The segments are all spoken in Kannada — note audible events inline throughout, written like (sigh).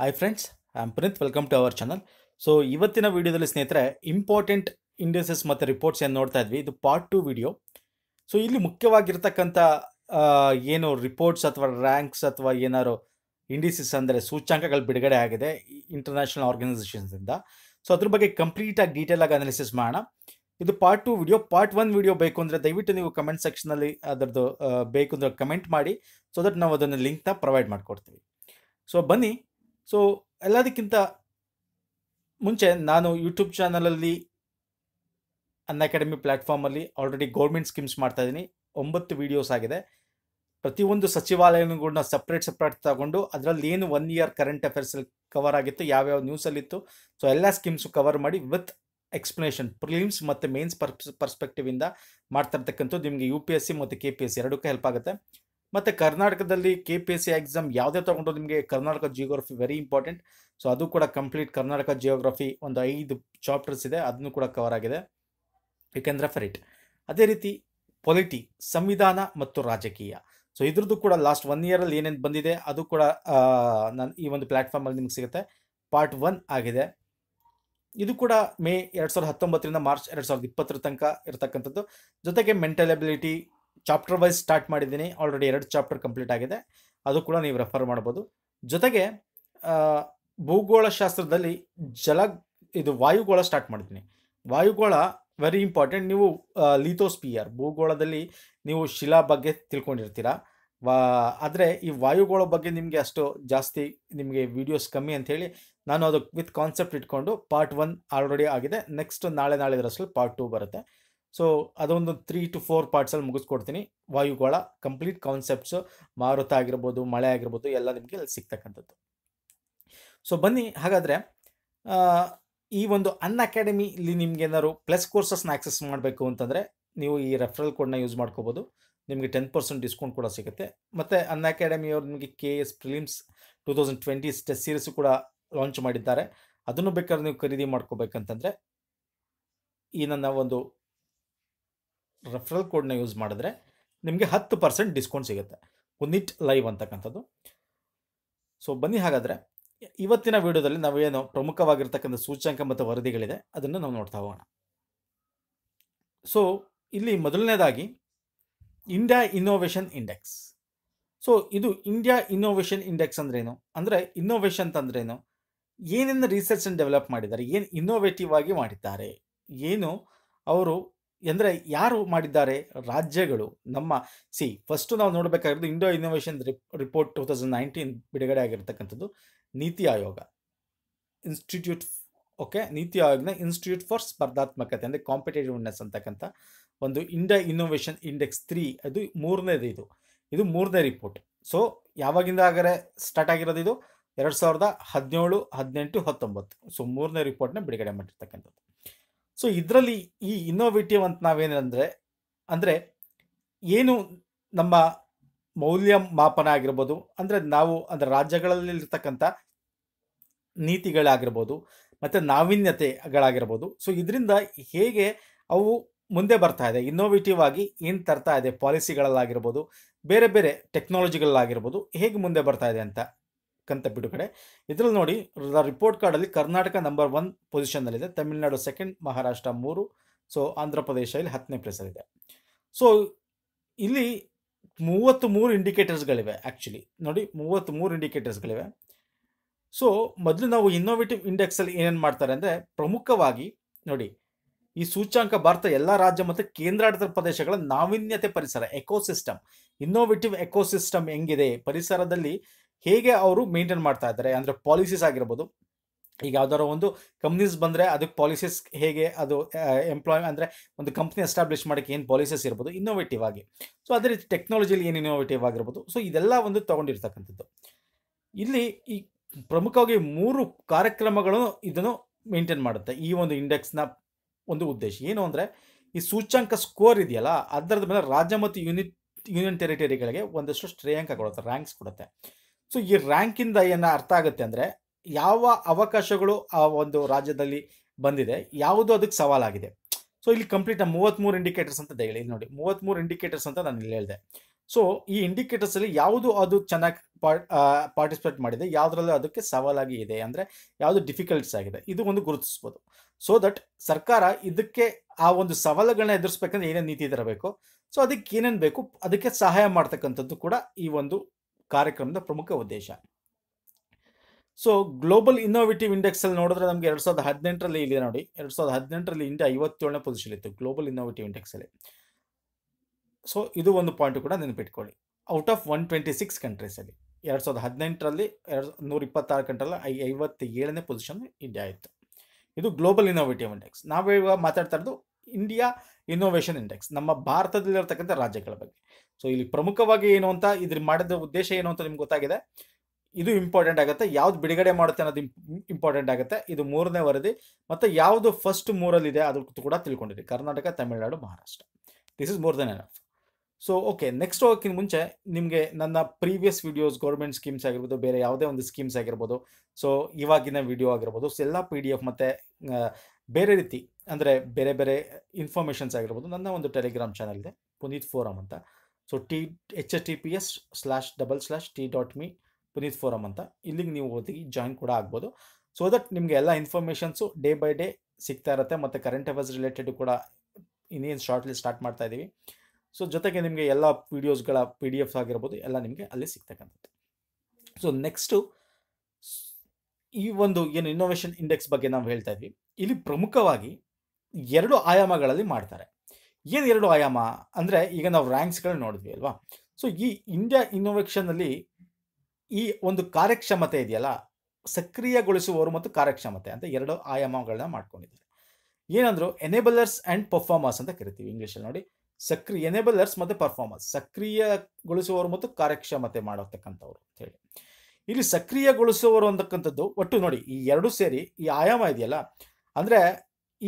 hi friends I am Preeth welcome to our channel so ಇವತ್ತಿನ ವಿಡಿಯೋದಲ್ಲಿ ಸ್ನೇಹಿತರೆ ಇಂಪಾರ್ಟೆಂಟ್ ಇಂಡೆಸಸ್ ಮತ್ತು ರಿಪೋರ್ಟ್ಸ್ ಏನು ನೋಡ್ತಾ ಇದ್ವಿ ಇದು ಪಾರ್ಟ್ ಟು ವಿಡಿಯೋ ಸೊ ಇಲ್ಲಿ ಮುಖ್ಯವಾಗಿರ್ತಕ್ಕಂಥ ಏನು ರಿಪೋರ್ಟ್ಸ್ ಅಥವಾ ರ್ಯಾಂಕ್ಸ್ ಅಥವಾ ಏನಾರು ಇಂಡಿಸಿಸ್ ಅಂದರೆ ಸೂಚ್ಯಾಂಕಗಳು ಬಿಡುಗಡೆ ಆಗಿದೆ ಇಂಟರ್ನ್ಯಾಷನಲ್ ಆರ್ಗನೈಸೇಷನ್ಸಿಂದ ಸೊ ಅದ್ರ ಬಗ್ಗೆ ಕಂಪ್ಲೀಟಾಗಿ ಡೀಟೇಲಾಗಿ ಅನಾಲಿಸಿಸ್ ಮಾಡೋಣ ಇದು part two video part one video ಬೇಕು ಅಂದರೆ ದಯವಿಟ್ಟು ನೀವು ಕಮೆಂಟ್ ಸೆಕ್ಷನಲ್ಲಿ ಅದರದ್ದು ಬೇಕು ಅಂದರೆ ಕಮೆಂಟ್ ಮಾಡಿ ಸೊ ದಟ್ ನಾವು ಅದನ್ನು ಲಿಂಕ್ನ ಪ್ರೊವೈಡ್ ಮಾಡಿಕೊಡ್ತೀವಿ ಸೊ ಬನ್ನಿ ಸೊ ಎಲ್ಲದಕ್ಕಿಂತ ಮುಂಚೆ ನಾನು ಯೂಟ್ಯೂಬ್ ಚಾನಲಲ್ಲಿ ಅನ್ ಅಕಾಡೆಮಿ ಪ್ಲ್ಯಾಟ್ಫಾರ್ಮಲ್ಲಿ ಆಲ್ರೆಡಿ ಗೌರ್ಮೆಂಟ್ ಸ್ಕೀಮ್ಸ್ ಮಾಡ್ತಾ ಇದ್ದೀನಿ ಒಂಬತ್ತು ವೀಡಿಯೋಸ್ ಆಗಿದೆ ಪ್ರತಿಯೊಂದು ಕೂಡ ಸಪ್ರೇಟ್ ಸಪ್ರೇಟ್ ತಗೊಂಡು ಅದರಲ್ಲಿ ಏನು ಒನ್ ಇಯರ್ ಕರೆಂಟ್ ಅಫೇರ್ಸಲ್ಲಿ ಕವರ್ ಆಗಿತ್ತು ಯಾವ್ಯಾವ ನ್ಯೂಸಲ್ಲಿತ್ತು ಸೊ ಎಲ್ಲ ಸ್ಕೀಮ್ಸು ಕವರ್ ಮಾಡಿ ವಿತ್ ಎಕ್ಸ್ಪ್ಲನೇಷನ್ ಪ್ರಿಲಿಮ್ಸ್ ಮತ್ತು ಮೇನ್ಸ್ ಪರ್ಸ್ ಪರ್ಸ್ಪೆಕ್ಟಿವಿಂದ ಮಾಡ್ತಾ ಇರ್ತಕ್ಕಂಥದ್ದು ನಿಮಗೆ ಯು ಪಿ ಎಸ್ ಸಿ ಮತ್ತು ಕೆ ಪಿ ಎಸ್ ಸಿ ಎರಡಕ್ಕೂ ಹೆಲ್ಪ್ ಆಗುತ್ತೆ ಮತ್ತು ಕರ್ನಾಟಕದಲ್ಲಿ K P S C exam ಯಾವುದೇ ತೊಗೊಂಡು ನಿಮಗೆ Karnataka geography very important so ಅದು ಕೂಡ ಕಂಪ್ಲೀಟ್ ಕರ್ನಾಟಕ ಜಿಯೋಗ್ರಫಿ ಒಂದು ಐದು ಚಾಪ್ಟರ್ಸ್ ಇದೆ ಅದನ್ನು ಕೂಡ ಕವರ್ ಆಗಿದೆ ಯು ಕ್ಯಾನ್ ರೆಫರ್ ಇಟ್ ಅದೇ ರೀತಿ ಪೊಲಿಟಿ ಸಂವಿಧಾನ ಮತ್ತು ರಾಜಕೀಯ ಸೊ ಇದ್ರದ್ದು ಕೂಡ ಲಾಸ್ಟ್ ಒನ್ ಇಯರಲ್ಲಿ ಏನೇನು ಬಂದಿದೆ ಅದು ಕೂಡ ನಾನು ಈ ಒಂದು ಪ್ಲ್ಯಾಟ್ಫಾರ್ಮಲ್ಲಿ ನಿಮ್ಗೆ ಸಿಗುತ್ತೆ ಪಾರ್ಟ್ ಒನ್ ಆಗಿದೆ ಇದು ಕೂಡ ಮೇ ಎರಡು ಸಾವಿರದ ಹತ್ತೊಂಬತ್ತರಿಂದ ಮಾರ್ಚ್ ಎರಡು ಸಾವಿರದ ಇಪ್ಪತ್ತರ ತನಕ ಇರತಕ್ಕಂಥದ್ದು ಜೊತೆಗೆ mental ability chapter wise start ಮಾಡಿದ್ದೀನಿ ಆಲ್ರೆಡಿ ಎರಡು ಚಾಪ್ಟರ್ ಕಂಪ್ಲೀಟ್ ಆಗಿದೆ ಅದು ಕೂಡ ನೀವು ರೆಫರ್ ಮಾಡ್ಬೋದು ಜೊತೆಗೆ ಭೂಗೋಳಶಾಸ್ತ್ರದಲ್ಲಿ ಜಲ ಇದು ವಾಯುಗೋಳ ಸ್ಟಾರ್ಟ್ ಮಾಡಿದ್ದೀನಿ ವಾಯುಗೋಳ ವೆರಿ ಇಂಪಾರ್ಟೆಂಟ್ ನೀವು ಲೀಥೋಸ್ಪಿಯರ್ ಭೂಗೋಳದಲ್ಲಿ ನೀವು ಶಿಲಾ ಬಗ್ಗೆ ತಿಳ್ಕೊಂಡಿರ್ತೀರ ವಾ ಆದರೆ ಈ ವಾಯುಗೋಳ ಬಗ್ಗೆ ನಿಮಗೆ ಅಷ್ಟು ಜಾಸ್ತಿ ನಿಮಗೆ ವಿಡಿಯೋಸ್ ಕಮ್ಮಿ ಅಂಥೇಳಿ ನಾನು ಅದಕ್ಕೆ ವಿತ್ ಕಾನ್ಸೆಪ್ಟ್ ಇಟ್ಕೊಂಡು ಪಾರ್ಟ್ ಒನ್ ಆಲ್ರೆಡಿ ಆಗಿದೆ ನೆಕ್ಸ್ಟ್ ನಾಳೆ ನಾಳೆ ಇದ್ರಷ್ಟು ಪಾರ್ಟ್ ಟೂ ಬರುತ್ತೆ ಸೊ ಅದೊಂದು ತ್ರೀ ಟು ಫೋರ್ ಪಾರ್ಟ್ಸಲ್ಲಿ ಮುಗಿಸ್ಕೊಡ್ತೀನಿ ವಾಯುಗೋಳ ಕಂಪ್ಲೀಟ್ ಕಾನ್ಸೆಪ್ಟ್ಸು ಮಾರುತ ಆಗಿರ್ಬೋದು ಮಳೆ ಆಗಿರ್ಬೋದು ಎಲ್ಲ ನಿಮಗೆ ಅಲ್ಲಿ ಸಿಗ್ತಕ್ಕಂಥದ್ದು ಸೊ ಬನ್ನಿ ಹಾಗಾದರೆ ಈ ಒಂದು ಅನ್ ಇಲ್ಲಿ ನಿಮ್ಗೆ ಏನಾದ್ರು ಪ್ಲಸ್ ಕೋರ್ಸಸ್ನ ಆಕ್ಸೆಸ್ ಮಾಡಬೇಕು ಅಂತಂದರೆ ನೀವು ಈ ರೆಫರಲ್ ಕೋಡ್ನ ಯೂಸ್ ಮಾಡ್ಕೋಬೋದು ನಿಮಗೆ ಟೆನ್ ಪರ್ಸೆಂಟ್ ಡಿಸ್ಕೌಂಟ್ ಕೂಡ ಸಿಗುತ್ತೆ ಮತ್ತು ಅನ್ ಅಕಾಡೆಮಿಯವರು ನಿಮಗೆ K S prelims two thousand twenty test series ಕೂಡ ಲಾಂಚ್ ಮಾಡಿದ್ದಾರೆ ಅದನ್ನು ಬೇಕಾದ್ರೆ ನೀವು ಖರೀದಿ ಮಾಡ್ಕೋಬೇಕಂತಂದರೆ ಈ ನನ್ನ ಒಂದು ರೆಫ್ರಲ್ ಕೋಡ್ನ ಯೂಸ್ ಮಾಡಿದ್ರೆ ನಿಮಗೆ ಹತ್ತು ಪರ್ಸೆಂಟ್ ಡಿಸ್ಕೌಂಟ್ ಸಿಗುತ್ತೆ ಉನಿಟ್ ಲೈವ್ ಅಂತಕ್ಕಂಥದ್ದು ಸೊ ಬನ್ನಿ ಹಾಗಾದರೆ ಇವತ್ತಿನ ವಿಡಿಯೋದಲ್ಲಿ ನಾವೇನು ಪ್ರಮುಖವಾಗಿರ್ತಕ್ಕಂಥ ಸೂಚ್ಯಾಂಕ ಮತ್ತು ವರದಿಗಳಿದೆ ಅದನ್ನು ನಾವು ನೋಡ್ತಾ ಹೋಗೋಣ ಸೊ ಇಲ್ಲಿ ಮೊದಲನೇದಾಗಿ ಇಂಡಿಯಾ ಇನ್ನೋವೇಷನ್ ಇಂಡೆಕ್ಸ್ ಸೊ ಇದು ಇಂಡಿಯಾ ಇನ್ನೋವೇಷನ್ ಇಂಡೆಕ್ಸ್ ಅಂದ್ರೇನು ಅಂದರೆ ಇನ್ನೋವೇಷನ್ ಅಂತಂದ್ರೇನು ಏನೇನು ರಿಸರ್ಚ್ ಆ್ಯಂಡ್ ಡೆವಲಪ್ ಮಾಡಿದ್ದಾರೆ ಏನು ಇನ್ನೋವೇಟಿವ್ ಆಗಿ ಮಾಡಿದ್ದಾರೆ ಏನು ಅವರು ಎಂದರೆ ಯಾರು ಮಾಡಿದ್ದಾರೆ ರಾಜ್ಯಗಳು ನಮ್ಮ ಸಿ ಫಸ್ಟು ನಾವು ನೋಡಬೇಕಾಗಿರೋದು Indo innovation report two thousand nineteen ಬಿಡುಗಡೆ ಆಗಿರ್ತಕ್ಕಂಥದ್ದು ನೀತಿ ಆಯೋಗ ಇನ್ಸ್ಟಿಟ್ಯೂಟ್ ಓಕೆ ನೀತಿ ಆಯೋಗನ ಇನ್ಸ್ಟಿಟ್ಯೂಟ್ ಫಾರ್ ಸ್ಪರ್ಧಾತ್ಮಕತೆ ಅಂದರೆ ಕಾಂಪಿಟೇಟಿವ್ನೆಸ್ ಅಂತಕ್ಕಂಥ ಒಂದು ಇಂಡಿಯಾ ಇನ್ನೋವೇಷನ್ ಇಂಡೆಕ್ಸ್ ತ್ರೀ ಅದು ಮೂರನೇದು ಇದು ಇದು ಮೂರನೇ ರಿಪೋರ್ಟ್ ಸೊ ಯಾವಾಗಿಂದ ಆಗರೆ ಸ್ಟಾರ್ಟ್ ಆಗಿರೋದು ಇದು ಎರಡು ಸಾವಿರದ ಹದಿನೇಳು ಹದಿನೆಂಟು ಹತ್ತೊಂಬತ್ತು ಸೊ ಮೂರನೇ ರಿಪೋರ್ಟ್ನ ಬಿಡುಗಡೆ ಮಾಡಿರ್ತಕ್ಕಂಥದ್ದು ಸೊ ಇದರಲ್ಲಿ ಈ ಇನ್ನೋವೇಟಿವ್ ಅಂತ ನಾವೇನಂದರೆ ಅಂದರೆ ಏನು ನಮ್ಮ ಮೌಲ್ಯ ಮಾಪನ ಆಗಿರ್ಬೋದು ಅಂದರೆ ನಾವು ಅಂದರೆ ರಾಜ್ಯಗಳಲ್ಲಿರ್ತಕ್ಕಂಥ ನೀತಿಗಳಾಗಿರ್ಬೋದು ಮತ್ತು ನಾವೀನ್ಯತೆಗಳಾಗಿರ್ಬೋದು ಸೊ ಇದರಿಂದ ಹೇಗೆ ಅವು ಮುಂದೆ ಬರ್ತಾ ಇದೆ ಇನ್ನೋವೇಟಿವ್ ಆಗಿ ಏನು ತರ್ತಾ ಇದೆ ಪಾಲಿಸಿಗಳಲ್ಲಾಗಿರ್ಬೋದು ಬೇರೆ ಬೇರೆ ಟೆಕ್ನಾಲಜಿಗಳಲ್ಲಾಗಿರ್ಬೋದು ಹೇಗೆ ಮುಂದೆ ಬರ್ತಾ ಇದೆ ಅಂತ ಕಂತ ಬಿಡುಗಡೆ ಇದರಲ್ಲಿ ನೋಡಿ ರಿಪೋರ್ಟ್ ಕಾರ್ಡಲ್ಲಿ Karnataka number one ಪೊಸಿಷನ್ನಲ್ಲಿದೆ Tamil Nadu second Maharashtra ಮೂರು ಸೊ ಆಂಧ್ರ ಪ್ರದೇಶ ಇಲ್ಲಿ ಹತ್ತನೇ ಪ್ಲೇಸಲ್ಲಿದೆ ಸೊ ಇಲ್ಲಿ ಮೂವತ್ತು ಮೂರು ಇಂಡಿಕೇಟರ್ಸ್ಗಳಿವೆ ಆ್ಯಕ್ಚುಲಿ ನೋಡಿ ಮೂವತ್ತು ಮೂರು ಇಂಡಿಕೇಟರ್ಸ್ಗಳಿವೆ ಸೊ ಮೊದಲು ನಾವು ಇನ್ನೋವೇಟಿವ್ ಇಂಡೆಕ್ಸಲ್ಲಿ ಏನೇನು ಮಾಡ್ತಾರೆ ಅಂದರೆ ಪ್ರಮುಖವಾಗಿ ನೋಡಿ ಈ ಸೂಚ್ಯಾಂಕ ಭಾರತ ಎಲ್ಲ ರಾಜ್ಯ ಮತ್ತು ಕೇಂದ್ರಾಡಳಿತ ಪ್ರದೇಶಗಳ ನಾವೀನ್ಯತೆ ಪರಿಸರ ಎಕೋಸಿಸ್ಟಮ್ ಇನ್ನೋವೇಟಿವ್ ಎಕೋಸಿಸ್ಟಮ್ ಹೆಂಗಿದೆ ಪರಿಸರದಲ್ಲಿ ಹೇಗೆ ಅವರು ಮೇಂಟೈನ್ ಮಾಡ್ತಾ ಇದ್ದಾರೆ ಅಂದರೆ ಪಾಲಿಸೀಸ್ ಆಗಿರ್ಬೋದು ಈಗ ಯಾವ್ದಾರ ಒಂದು ಕಂಪ್ನೀಸ್ ಬಂದರೆ ಅದಕ್ಕೆ ಪಾಲಿಸೀಸ್ ಹೇಗೆ ಅದು ಎಂಪ್ಲಾಯ್ ಅಂದರೆ ಒಂದು ಕಂಪ್ನಿ ಎಸ್ಟಾಬ್ಲಿಷ್ ಮಾಡೋಕ್ಕೆ ಏನು ಪಾಲಿಸೀಸ್ ಇರ್ಬೋದು ಇನ್ನೋವೇಟಿವ್ ಆಗಿ ಸೊ ಅದೇ ರೀತಿ ಟೆಕ್ನಾಲಜಿಲಿ ಏನು ಇನ್ನೋವೇಟಿವ್ ಆಗಿರ್ಬೋದು ಸೊ ಇದೆಲ್ಲ ಒಂದು ತೊಗೊಂಡಿರ್ತಕ್ಕಂಥದ್ದು ಇಲ್ಲಿ ಈ ಪ್ರಮುಖವಾಗಿ ಮೂರು ಕಾರ್ಯಕ್ರಮಗಳು ಇದನ್ನು ಮೇಂಟೈನ್ ಮಾಡುತ್ತೆ ಈ ಒಂದು ಇಂಡೆಕ್ಸ್ನ ಒಂದು ಉದ್ದೇಶ ಏನು ಅಂದರೆ ಈ ಸೂಚ್ಯಾಂಕ ಸ್ಕೋರ್ ಇದೆಯಲ್ಲ ಅದರದ ಮೇಲೆ ರಾಜ್ಯ ಮತ್ತು ಯೂನಿಟ್ ಯೂನಿಯನ್ ಟೆರಿಟರಿಗಳಿಗೆ ಒಂದಷ್ಟು ಶ್ರೇಯಾಂಕ ಕೊಡುತ್ತೆ ರ್ಯಾಂಕ್ಸ್ ಕೊಡುತ್ತೆ ಸೊ ಈ ರ್ಯಾಂಕಿಂದ ಏನು ಅರ್ಥ ಆಗುತ್ತೆ ಅಂದರೆ ಯಾವ ಅವಕಾಶಗಳು ಆ ಒಂದು ರಾಜ್ಯದಲ್ಲಿ ಬಂದಿದೆ ಯಾವುದು ಅದಕ್ಕೆ ಸವಾಲಾಗಿದೆ ಸೊ ಇಲ್ಲಿ ಕಂಪ್ಲೀಟ್ ಮೂವತ್ತ್ಮೂರು ಇಂಡಿಕೇಟರ್ಸ್ ಅಂತ ಹೇಳಿ ಇಲ್ಲಿ ನೋಡಿ ಮೂವತ್ತ್ಮೂರು ಇಂಡಿಕೇಟರ್ಸ್ ಅಂತ ನಾನು ಇಲ್ಲಿ ಹೇಳಿದೆ ಸೊ ಈ ಇಂಡಿಕೇಟರ್ಸಲ್ಲಿ ಯಾವುದು ಅದು ಚೆನ್ನಾಗಿ ಪಾರ್ಟಿಸಿಪೇಟ್ ಮಾಡಿದೆ ಯಾವುದ್ರಲ್ಲೂ ಅದಕ್ಕೆ ಸವಾಲಾಗಿ ಇದೆ ಅಂದರೆ ಯಾವುದು ಡಿಫಿಕಲ್ಟ್ಸ್ ಆಗಿದೆ ಇದು ಒಂದು ಗುರುತಿಸ್ಬೋದು ಸೊ ದಟ್ ಸರ್ಕಾರ ಇದಕ್ಕೆ ಆ ಒಂದು ಸವಾಲುಗಳನ್ನ ಎದುರಿಸ್ಬೇಕಂದ್ರೆ ಏನೇನು ನೀತಿ ತರಬೇಕು ಸೊ ಅದಕ್ಕೆ ಏನೇನು ಬೇಕು ಅದಕ್ಕೆ ಸಹಾಯ ಮಾಡ್ತಕ್ಕಂಥದ್ದು ಕೂಡ ಈ ಒಂದು ಕಾರ್ಯಕ್ರಮದ ಪ್ರಮುಖ ಉದ್ದೇಶ ಸೊ ಗ್ಲೋಬಲ್ ಇನ್ನೋವೇಟಿವ್ ಇಂಡೆಕ್ಸ್ ಅಲ್ಲಿ ನೋಡಿದ್ರೆ ನಮಗೆ ಎರಡ್ ಸಾವಿರದ ಹದಿನೆಂಟರಲ್ಲಿ ಇಲ್ಲಿ ನೋಡಿ ಎರಡ್ ಸಾವಿರದ ಹದಿನೆಂಟರಲ್ಲಿ ಇಂಡಿಯಾ ಐವತ್ತೇಳನೇ ಪೊಸಿಷನ್ ಇತ್ತು ಗ್ಲೋಬಲ್ ಇನ್ನೋವೇಟಿವ್ ಇಂಡೆಕ್ಸ್ ಅಲ್ಲಿ ಸೊ ಇದು ಒಂದು ಪಾಯಿಂಟ್ ಕೂಡ ನೆನಪಿಟ್ಕೊಳ್ಳಿ out of one twenty six countries ಅಲ್ಲಿ ಎರಡು ಸಾವಿರದ ಹದಿನೆಂಟರಲ್ಲಿ ಎರಡು ನೂರ ಇಪ್ಪತ್ತಾರು ಕಂಟ್ರಲ್ಲಿ ಐ ಐವತ್ತೇಳನೇ ಪೊಸಿಷನ್ ಇಂಡಿಯಾ ಇತ್ತು ಇದು ಗ್ಲೋಬಲ್ ಇನ್ನೋವೇಟಿವ್ ಇಂಡೆಕ್ಸ್ ನಾವೇ ಮಾತಾಡ್ತಾ ಇರೋದು ಇಂಡಿಯಾ ಇನ್ನೋವೇಷನ್ ಇಂಡೆಕ್ಸ್ ನಮ್ಮ ಭಾರತದಲ್ಲಿರತಕ್ಕಂಥ ರಾಜ್ಯಗಳ ಬಗ್ಗೆ ಸೊ ಇಲ್ಲಿ ಪ್ರಮುಖವಾಗಿ ಏನು ಅಂತ ಇದ್ರ ಮಾಡಿದ ಉದ್ದೇಶ ಏನು ಅಂತ ನಿಮ್ಗೆ ಗೊತ್ತಾಗಿದೆ ಇದು ಇಂಪಾರ್ಟೆಂಟ್ ಆಗುತ್ತೆ ಯಾವ್ದು ಬಿಡುಗಡೆ ಮಾಡುತ್ತೆ ಅನ್ನೋದು ಇಂಪಾರ್ಟೆಂಟ್ ಆಗುತ್ತೆ ಇದು ಮೂರನೇ ವರದಿ ಮತ್ತು ಯಾವುದು ಫಸ್ಟ್ ಮೂರಲ್ಲಿದೆ ಅದು ಕೂಡ ತಿಳ್ಕೊಂಡಿರಿ Karnataka Tamil Nadu Maharashtra this is more than enough so okay next ಹೋಗೋಕ್ಕಿಂತ ಮುಂಚೆ ನಿಮಗೆ ನನ್ನ ಪ್ರೀವಿಯಸ್ ವಿಡಿಯೋಸ್ ಗೌರ್ಮೆಂಟ್ ಸ್ಕೀಮ್ಸ್ ಆಗಿರ್ಬೋದು ಬೇರೆ ಯಾವುದೇ ಒಂದು ಸ್ಕೀಮ್ಸ್ ಆಗಿರ್ಬೋದು ಸೊ ಇವಾಗಿನ ವಿಡಿಯೋ ಆಗಿರ್ಬೋದು ಸೊ ಎಲ್ಲ ಪಿ ಡಿ ಎಫ್ ಮತ್ತು ಬೇರೆ ರೀತಿ ಅಂದರೆ ಬೇರೆ ಬೇರೆ ಇನ್ಫಾರ್ಮೇಷನ್ಸ್ ಆಗಿರ್ಬೋದು ನನ್ನ ಒಂದು ಟೆಲಿಗ್ರಾಮ್ ಚಾನಲ್ ಇದೆ ಪುನೀತ್ ಫೋರಮ್ ಅಂತ so T H S T P S slash double slash T dot me Puneeth forum ಅಂತ ಇಲ್ಲಿಗೆ ನೀವು ಓದಿ ಜಾಯಿನ್ ಕೂಡ ಆಗ್ಬೋದು ಸೊ ದಟ್ ನಿಮಗೆ ಎಲ್ಲ ಇನ್ಫಾರ್ಮೇಷನ್ಸು ಡೇ ಬೈ ಡೇ ಸಿಗ್ತಾ ಇರುತ್ತೆ ಮತ್ತು ಕರೆಂಟ್ ಅಫೇರ್ಸ್ ರಿಲೇಟೆಡ್ ಕೂಡ ಇನ್ನೇನು ಶಾರ್ಟ್ಲಿ ಸ್ಟಾರ್ಟ್ ಮಾಡ್ತಾ ಇದ್ದೀವಿ ಸೊ ಜೊತೆಗೆ ನಿಮಗೆ ಎಲ್ಲ ವೀಡಿಯೋಸ್ಗಳ ಪಿ ಡಿ ಎಫ್ಸ್ ಆಗಿರ್ಬೋದು ಎಲ್ಲ ನಿಮಗೆ ಅಲ್ಲಿ ಸಿಗ್ತಕ್ಕಂಥದ್ದು ಸೊ ನೆಕ್ಸ್ಟು ಈ ಒಂದು ಏನು ಇನ್ನೋವೇಷನ್ ಇಂಡೆಕ್ಸ್ ಬಗ್ಗೆ ನಾವು ಹೇಳ್ತಾ ಇದ್ವಿ ಇಲ್ಲಿ ಪ್ರಮುಖವಾಗಿ ಎರಡು ಆಯಾಮಗಳಲ್ಲಿ ಮಾಡ್ತಾರೆ ಏನು ಎರಡು ಆಯಾಮ ಅಂದರೆ ಈಗ ನಾವು ರ್ಯಾಂಕ್ಸ್ಗಳನ್ನ ನೋಡಿದ್ವಿ ಅಲ್ವಾ ಸೊ ಈ ಇಂಡಿಯಾ ಇನ್ನೋವೇಷನ್ನಲ್ಲಿ ಈ ಒಂದು ಕಾರ್ಯಕ್ಷಮತೆ ಇದೆಯಲ್ಲ ಸಕ್ರಿಯಗೊಳಿಸುವವರು ಮತ್ತು ಕಾರ್ಯಕ್ಷಮತೆ ಅಂತ ಎರಡು ಆಯಾಮಗಳನ್ನ ಮಾಡ್ಕೊಂಡಿದ್ದಾರೆ ಏನಂದ್ರು ಎನೇಬಲರ್ಸ್ ಆ್ಯಂಡ್ ಪರ್ಫಾರ್ಮರ್ಸ್ ಅಂತ ಕರಿತೀವಿ ಇಂಗ್ಲೀಷಲ್ಲಿ ನೋಡಿ ಸಕ್ರಿಯ ಎನೇಬಲರ್ಸ್ ಮತ್ತು ಪರ್ಫಾರ್ಮರ್ಸ್ ಸಕ್ರಿಯಗೊಳಿಸುವವರು ಮತ್ತು ಕಾರ್ಯಕ್ಷಮತೆ ಮಾಡತಕ್ಕಂಥವ್ರು ಅಂತ ಹೇಳಿ ಇಲ್ಲಿ ಸಕ್ರಿಯಗೊಳಿಸುವವರು ಅಂತಕ್ಕಂಥದ್ದು ಒಟ್ಟು ನೋಡಿ ಈ ಎರಡು ಸೇರಿ ಈ ಆಯಾಮ ಇದೆಯಲ್ಲ ಅಂದರೆ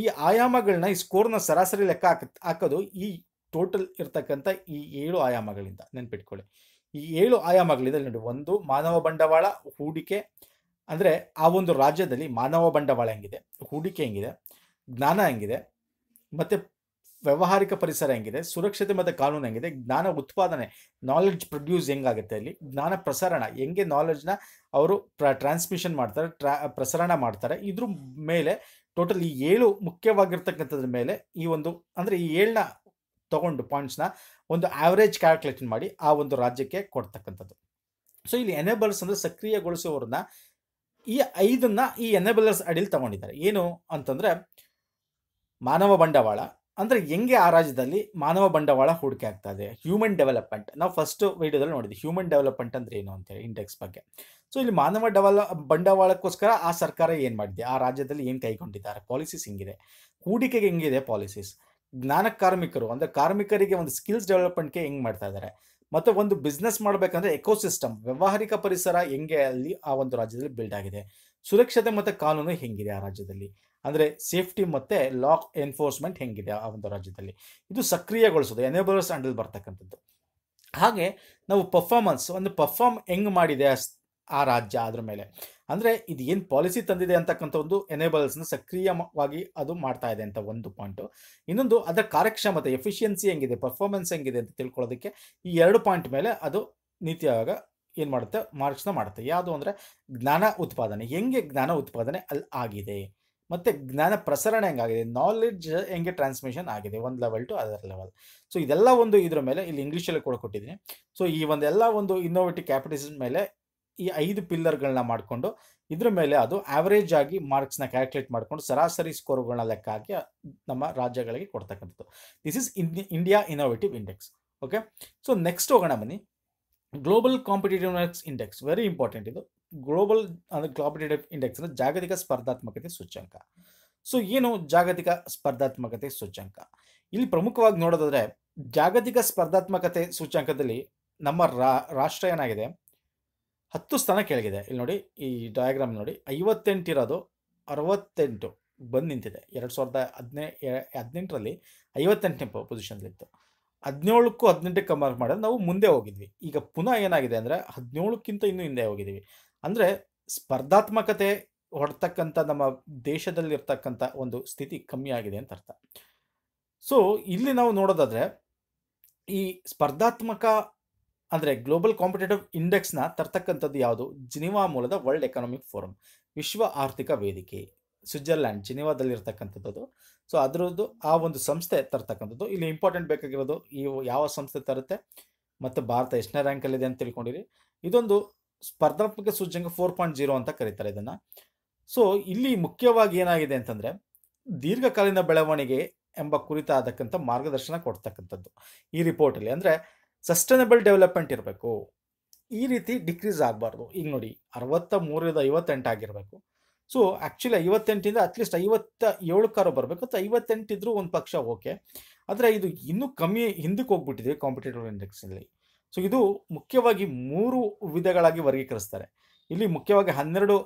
ಈ ಆಯಾಮಗಳನ್ನ ಈ ಸ್ಕೋರ್ನ ಸರಾಸರಿ ಲೆಕ್ಕ ಹಾಕ ಹಾಕೋದು ಈ ಟೋಟಲ್ ಇರ್ತಕ್ಕಂಥ ಈ ಏಳು ಆಯಾಮಗಳಿಂದ ನೆನ್ಪಿಟ್ಕೊಳ್ಳಿ ಈ ಏಳು ಆಯಾಮಗಳಿದೆ ನೋಡಿ ಒಂದು ಮಾನವ ಬಂಡವಾಳ ಹೂಡಿಕೆ ಅಂದರೆ ಆ ಒಂದು ರಾಜ್ಯದಲ್ಲಿ ಮಾನವ ಬಂಡವಾಳ ಹೆಂಗಿದೆ ಹೂಡಿಕೆ ಹೆಂಗಿದೆ ಜ್ಞಾನ ಹೆಂಗಿದೆ ಮತ್ತು ವ್ಯವಹಾರಿಕ ಪರಿಸರ ಹೆಂಗಿದೆ ಸುರಕ್ಷತೆ ಮತ್ತು ಕಾನೂನು ಹೆಂಗಿದೆ ಜ್ಞಾನ ಉತ್ಪಾದನೆ ನಾಲೆಡ್ಜ್ ಪ್ರೊಡ್ಯೂಸ್ ಹೆಂಗಾಗುತ್ತೆ ಅಲ್ಲಿ ಜ್ಞಾನ ಪ್ರಸರಣ ಹೆಂಗೆ ನಾಲೆಡ್ಜ್ನ ಅವರು ಟ್ರಾನ್ಸ್ಮಿಷನ್ ಮಾಡ್ತಾರೆ ಟ್ರಾ ಪ್ರಸರಣ ಮಾಡ್ತಾರೆ ಇದ್ರ ಮೇಲೆ ಟೋಟಲ್ ಈ ಏಳು ಮುಖ್ಯವಾಗಿರ್ತಕ್ಕಂಥದ್ರ ಮೇಲೆ ಈ ಒಂದು ಅಂದರೆ ಈ ಏಳನ್ನ ತಗೊಂಡು ಪಾಯಿಂಟ್ಸ್ನ ಒಂದು ಆವರೇಜ್ ಕ್ಯಾಲ್ಕುಲೇಷನ್ ಮಾಡಿ ಆ ಒಂದು ರಾಜ್ಯಕ್ಕೆ ಕೊಡ್ತಕ್ಕಂಥದ್ದು ಸೊ ಇಲ್ಲಿ ಎನೇಬಲ್ಸ್ ಅಂದರೆ ಸಕ್ರಿಯಗೊಳಿಸುವವ್ರನ್ನ ಈ ಐದನ್ನ ಈ ಎನೇಬಲರ್ಸ್ ಅಡಿಲಿ ತಗೊಂಡಿದ್ದಾರೆ ಏನು ಅಂತಂದರೆ ಮಾನವ ಬಂಡವಾಳ ಅಂದರೆ ಹೆಂಗೆ ಆ ರಾಜ್ಯದಲ್ಲಿ ಮಾನವ ಬಂಡವಾಳ ಹೂಡಿಕೆ ಆಗ್ತಾ ಇದೆ ಹ್ಯೂಮನ್ ಡೆವಲಪ್ಮೆಂಟ್ ನಾವು ಫಸ್ಟ್ ವೀಡಿಯೋದಲ್ಲಿ ನೋಡಿದ್ವಿ ಹ್ಯೂಮನ್ ಡೆವಲಪ್ಮೆಂಟ್ ಅಂದ್ರೆ ಏನು ಅಂತೇಳಿ ಇಂಡೆಕ್ಸ್ ಬಗ್ಗೆ ಸೊ ಇಲ್ಲಿ ಮಾನವ ಡವಲ ಬಂಡವಾಳಕ್ಕೋಸ್ಕರ ಆ ಸರ್ಕಾರ ಏನು ಮಾಡಿದೆ ಆ ರಾಜ್ಯದಲ್ಲಿ ಏನು ಕೈಗೊಂಡಿದ್ದಾರೆ ಪಾಲಿಸೀಸ್ ಹಿಂಗಿದೆ ಹೂಡಿಕೆಗೆ ಹೆಂಗಿದೆ ಪಾಲಿಸೀಸ್ ಜ್ಞಾನ ಕಾರ್ಮಿಕರು ಅಂದರೆ ಕಾರ್ಮಿಕರಿಗೆ ಒಂದು ಸ್ಕಿಲ್ಸ್ ಡೆವಲಪ್ಮೆಂಟ್ಗೆ ಹೆಂಗೆ ಮಾಡ್ತಾ ಇದ್ದಾರೆ ಮತ್ತು ಒಂದು ಬಿಸ್ನೆಸ್ ಮಾಡಬೇಕಂದ್ರೆ ಎಕೋಸಿಸ್ಟಮ್ ವ್ಯವಹಾರಿಕ ಪರಿಸರ ಹೆಂಗೆ ಅಲ್ಲಿ ಆ ಒಂದು ರಾಜ್ಯದಲ್ಲಿ ಬಿಲ್ಡ್ ಆಗಿದೆ ಸುರಕ್ಷತೆ ಮತ್ತು ಕಾನೂನು ಹೆಂಗಿದೆ ಆ ರಾಜ್ಯದಲ್ಲಿ ಅಂದರೆ ಸೇಫ್ಟಿ ಮತ್ತು ಲಾ ಎನ್ಫೋರ್ಸ್ಮೆಂಟ್ ಹೆಂಗಿದೆ ಆ ಒಂದು ರಾಜ್ಯದಲ್ಲಿ ಇದು ಸಕ್ರಿಯಗೊಳಿಸೋದು ಎನೇಬಲರ್ಸ್ ಅಂಡಲ್ಲಿ ಬರ್ತಕ್ಕಂಥದ್ದು ಹಾಗೆ ನಾವು ಪರ್ಫಾರ್ಮೆನ್ಸ್ ಒಂದು ಪರ್ಫಾರ್ಮ್ ಹೆಂಗೆ ಮಾಡಿದೆ ಆ ರಾಜ್ಯ ಅದ್ರ ಮೇಲೆ ಅಂದರೆ ಇದು ಏನು ಪಾಲಿಸಿ ತಂದಿದೆ ಅಂತಕ್ಕಂಥ ಒಂದು ಎನೇಬಲ್ಸ್ನ ಸಕ್ರಿಯವಾಗಿ ಅದು ಮಾಡ್ತಾ ಇದೆ ಅಂತ ಒಂದು ಪಾಯಿಂಟು ಇನ್ನೊಂದು ಅದರ ಕಾರ್ಯಕ್ಷಮತೆ ಎಫಿಷಿಯನ್ಸಿ ಹೆಂಗಿದೆ ಪರ್ಫಾರ್ಮೆನ್ಸ್ ಹೆಂಗಿದೆ ಅಂತ ತಿಳ್ಕೊಳ್ಳೋದಕ್ಕೆ ಈ ಎರಡು ಪಾಯಿಂಟ್ ಮೇಲೆ ಅದು ನೀತಿ ಆಯೋಗ ಏನು ಮಾಡುತ್ತೆ ಮಾರ್ಕ್ಸ್ನ ಮಾಡುತ್ತೆ ಯಾವುದು ಅಂದರೆ ಜ್ಞಾನ ಉತ್ಪಾದನೆ ಹೆಂಗೆ ಜ್ಞಾನ ಉತ್ಪಾದನೆ ಅಲ್ಲಿ ಆಗಿದೆ ಮತ್ತು ಜ್ಞಾನ ಪ್ರಸರಣ ಹೆಂಗಾಗಿದೆ ನಾಲೆಡ್ಜ್ ಹೆಂಗೆ ಟ್ರಾನ್ಸ್ಮಿಷನ್ ಆಗಿದೆ ಒಂದು level to other level so ಇದೆಲ್ಲ ಒಂದು ಇದ್ರ ಮೇಲೆ ಇಲ್ಲಿ ಇಂಗ್ಲೀಷಲ್ಲಿ ಕೂಡ ಕೊಟ್ಟಿದ್ದೀನಿ ಸೊ ಈ ಒಂದೆಲ್ಲ ಒಂದು ಇನ್ನೋವೇಟಿವ್ ಕ್ಯಾಪಿಟಲಿಸಮ್ ಮೇಲೆ ಈ ಐದು ಪಿಲ್ಲರ್ಗಳನ್ನ ಮಾಡಿಕೊಂಡು ಇದ್ರ ಮೇಲೆ ಅದು ಆವರೇಜ್ ಆಗಿ ಮಾರ್ಕ್ಸ್ನ ಕ್ಯಾಲ್ಕುಲೇಟ್ ಮಾಡಿಕೊಂಡು ಸರಾಸರಿ ಸ್ಕೋರ್ಗಳನ್ನ ಲೆಕ್ಕ ಹಾಕಿ ನಮ್ಮ ರಾಜ್ಯಗಳಿಗೆ ಕೊಡ್ತಕ್ಕಂಥದ್ದು this is India innovative index okay so next ಹೋಗೋಣ ಬನ್ನಿ global competitiveness index very important ಇದು ಗ್ಲೋಬಲ್ ಅಂದರೆ ಕಾಂಪಿಟೇಟಿವ್ ಇಂಡೆಕ್ಸ್ ಅಂದರೆ ಜಾಗತಿಕ ಸ್ಪರ್ಧಾತ್ಮಕತೆ ಸೂಚ್ಯಂಕ ಸೊ ಏನು ಜಾಗತಿಕ ಸ್ಪರ್ಧಾತ್ಮಕತೆ ಸೂಚ್ಯಂಕ ಇಲ್ಲಿ ಪ್ರಮುಖವಾಗಿ ನೋಡೋದಾದರೆ ಜಾಗತಿಕ ಸ್ಪರ್ಧಾತ್ಮಕತೆ ಸೂಚ್ಯಂಕದಲ್ಲಿ ನಮ್ಮ ರಾಷ್ಟ್ರ ಏನಾಗಿದೆ ಹತ್ತು ಸ್ಥಾನ ಕೆಳಗಿದೆ ಇಲ್ಲಿ ನೋಡಿ ಈ ಡಯಾಗ್ರಾಮ್ ನೋಡಿ ಐವತ್ತೆಂಟು ಇರೋದು ಅರವತ್ತೆಂಟು ಬಂದು ನಿಂತಿದೆ ಎರಡು ಸಾವಿರದ ಹದಿನೇ ಹದಿನೆಂಟರಲ್ಲಿ ಐವತ್ತೆಂಟನೇ ಪೊಸಿಷನ್ಲಿತ್ತು ಹದಿನೇಳಕ್ಕೂ ಹದಿನೆಂಟಕ್ಕೆ ಕಮರ್ ಮಾಡಿದ್ರೆ ನಾವು ಮುಂದೆ ಹೋಗಿದ್ವಿ ಈಗ ಪುನಃ ಏನಾಗಿದೆ ಅಂದರೆ ಹದಿನೇಳಕ್ಕಿಂತ ಇನ್ನೂ ಹಿಂದೆ ಹೋಗಿದ್ದೀವಿ ಅಂದರೆ ಸ್ಪರ್ಧಾತ್ಮಕತೆ ಹೊಡ್ತಕ್ಕಂಥ ನಮ್ಮ ದೇಶದಲ್ಲಿರ್ತಕ್ಕಂಥ ಒಂದು ಸ್ಥಿತಿ ಕಮ್ಮಿ ಆಗಿದೆ ಅಂತ ಅರ್ಥ ಸೊ ಇಲ್ಲಿ ನಾವು ನೋಡೋದಾದರೆ ಈ ಸ್ಪರ್ಧಾತ್ಮಕ ಅಂದರೆ ಗ್ಲೋಬಲ್ ಕಾಂಪಿಟೇಟಿವ್ ಇಂಡೆಕ್ಸ್ನ ತರ್ತಕ್ಕಂಥದ್ದು ಯಾವುದು ಜಿನಿವಾ ಮೂಲದ ವರ್ಲ್ಡ್ ಎಕನಾಮಿಕ್ ಫೋರಂ ವಿಶ್ವ ಆರ್ಥಿಕ ವೇದಿಕೆ ಸ್ವಿಟ್ಜರ್ಲ್ಯಾಂಡ್ ಜಿನಿವಾದಲ್ಲಿರ್ತಕ್ಕಂಥದ್ದು ಸೊ ಅದರದ್ದು ಆ ಒಂದು ಸಂಸ್ಥೆ ತರ್ತಕ್ಕಂಥದ್ದು ಇಲ್ಲಿ ಇಂಪಾರ್ಟೆಂಟ್ ಬೇಕಾಗಿರೋದು ಈ ಯಾವ ಸಂಸ್ಥೆ ತರುತ್ತೆ ಮತ್ತು ಭಾರತ ಎಷ್ಟನೇ ರ್ಯಾಂಕಲ್ಲಿದೆ ಅಂತ ತಿಳ್ಕೊಂಡಿರಿ ಇದೊಂದು ಸ್ಪರ್ಧಾತ್ಮಕ ಸೂಚ್ಯಂಕ ಫೋರ್ ಪಾಯಿಂಟ್ ಜೀರೋ ಅಂತ ಕರೀತಾರೆ ಇದನ್ನು ಸೊ ಇಲ್ಲಿ ಮುಖ್ಯವಾಗಿ ಏನಾಗಿದೆ ಅಂತಂದರೆ ದೀರ್ಘಕಾಲೀನ ಬೆಳವಣಿಗೆ ಎಂಬ ಕುರಿತಾದಕ್ಕಂಥ ಮಾರ್ಗದರ್ಶನ ಕೊಡ್ತಕ್ಕಂಥದ್ದು ಈ ರಿಪೋರ್ಟಲ್ಲಿ ಅಂದರೆ ಸಸ್ಟೈನಬಲ್ ಡೆವಲಪ್ಮೆಂಟ್ ಇರಬೇಕು ಈ ರೀತಿ ಡಿಕ್ರೀಸ್ ಆಗಬಾರ್ದು ಈಗ ನೋಡಿ ಅರವತ್ತ ಮೂರರಿಂದ ಐವತ್ತೆಂಟು ಆಗಿರಬೇಕು ಸೊ ಆ್ಯಕ್ಚುಲಿ ಐವತ್ತೆಂಟಿಂದ ಅಟ್ಲೀಸ್ಟ್ ಐವತ್ತ ಏಳು ಕಾರು ಬರಬೇಕು ಅಥವಾ ಐವತ್ತೆಂಟಿದ್ರು ಒಂದು ಪಕ್ಷ ಓಕೆ ಆದರೆ ಇದು ಇನ್ನೂ ಕಮ್ಮಿ ಹಿಂದಕ್ಕೆ ಹೋಗ್ಬಿಟ್ಟಿದೆ ಕಾಂಪಿಟೇಟಿವ್ ಇಂಡೆಕ್ಸ್ನಲ್ಲಿ ಸೊ ಇದು ಮುಖ್ಯವಾಗಿ ಮೂರು ವಿಧಗಳಾಗಿ ವರ್ಗೀಕರಿಸ್ತಾರೆ ಇಲ್ಲಿ ಮುಖ್ಯವಾಗಿ ಹನ್ನೆರಡು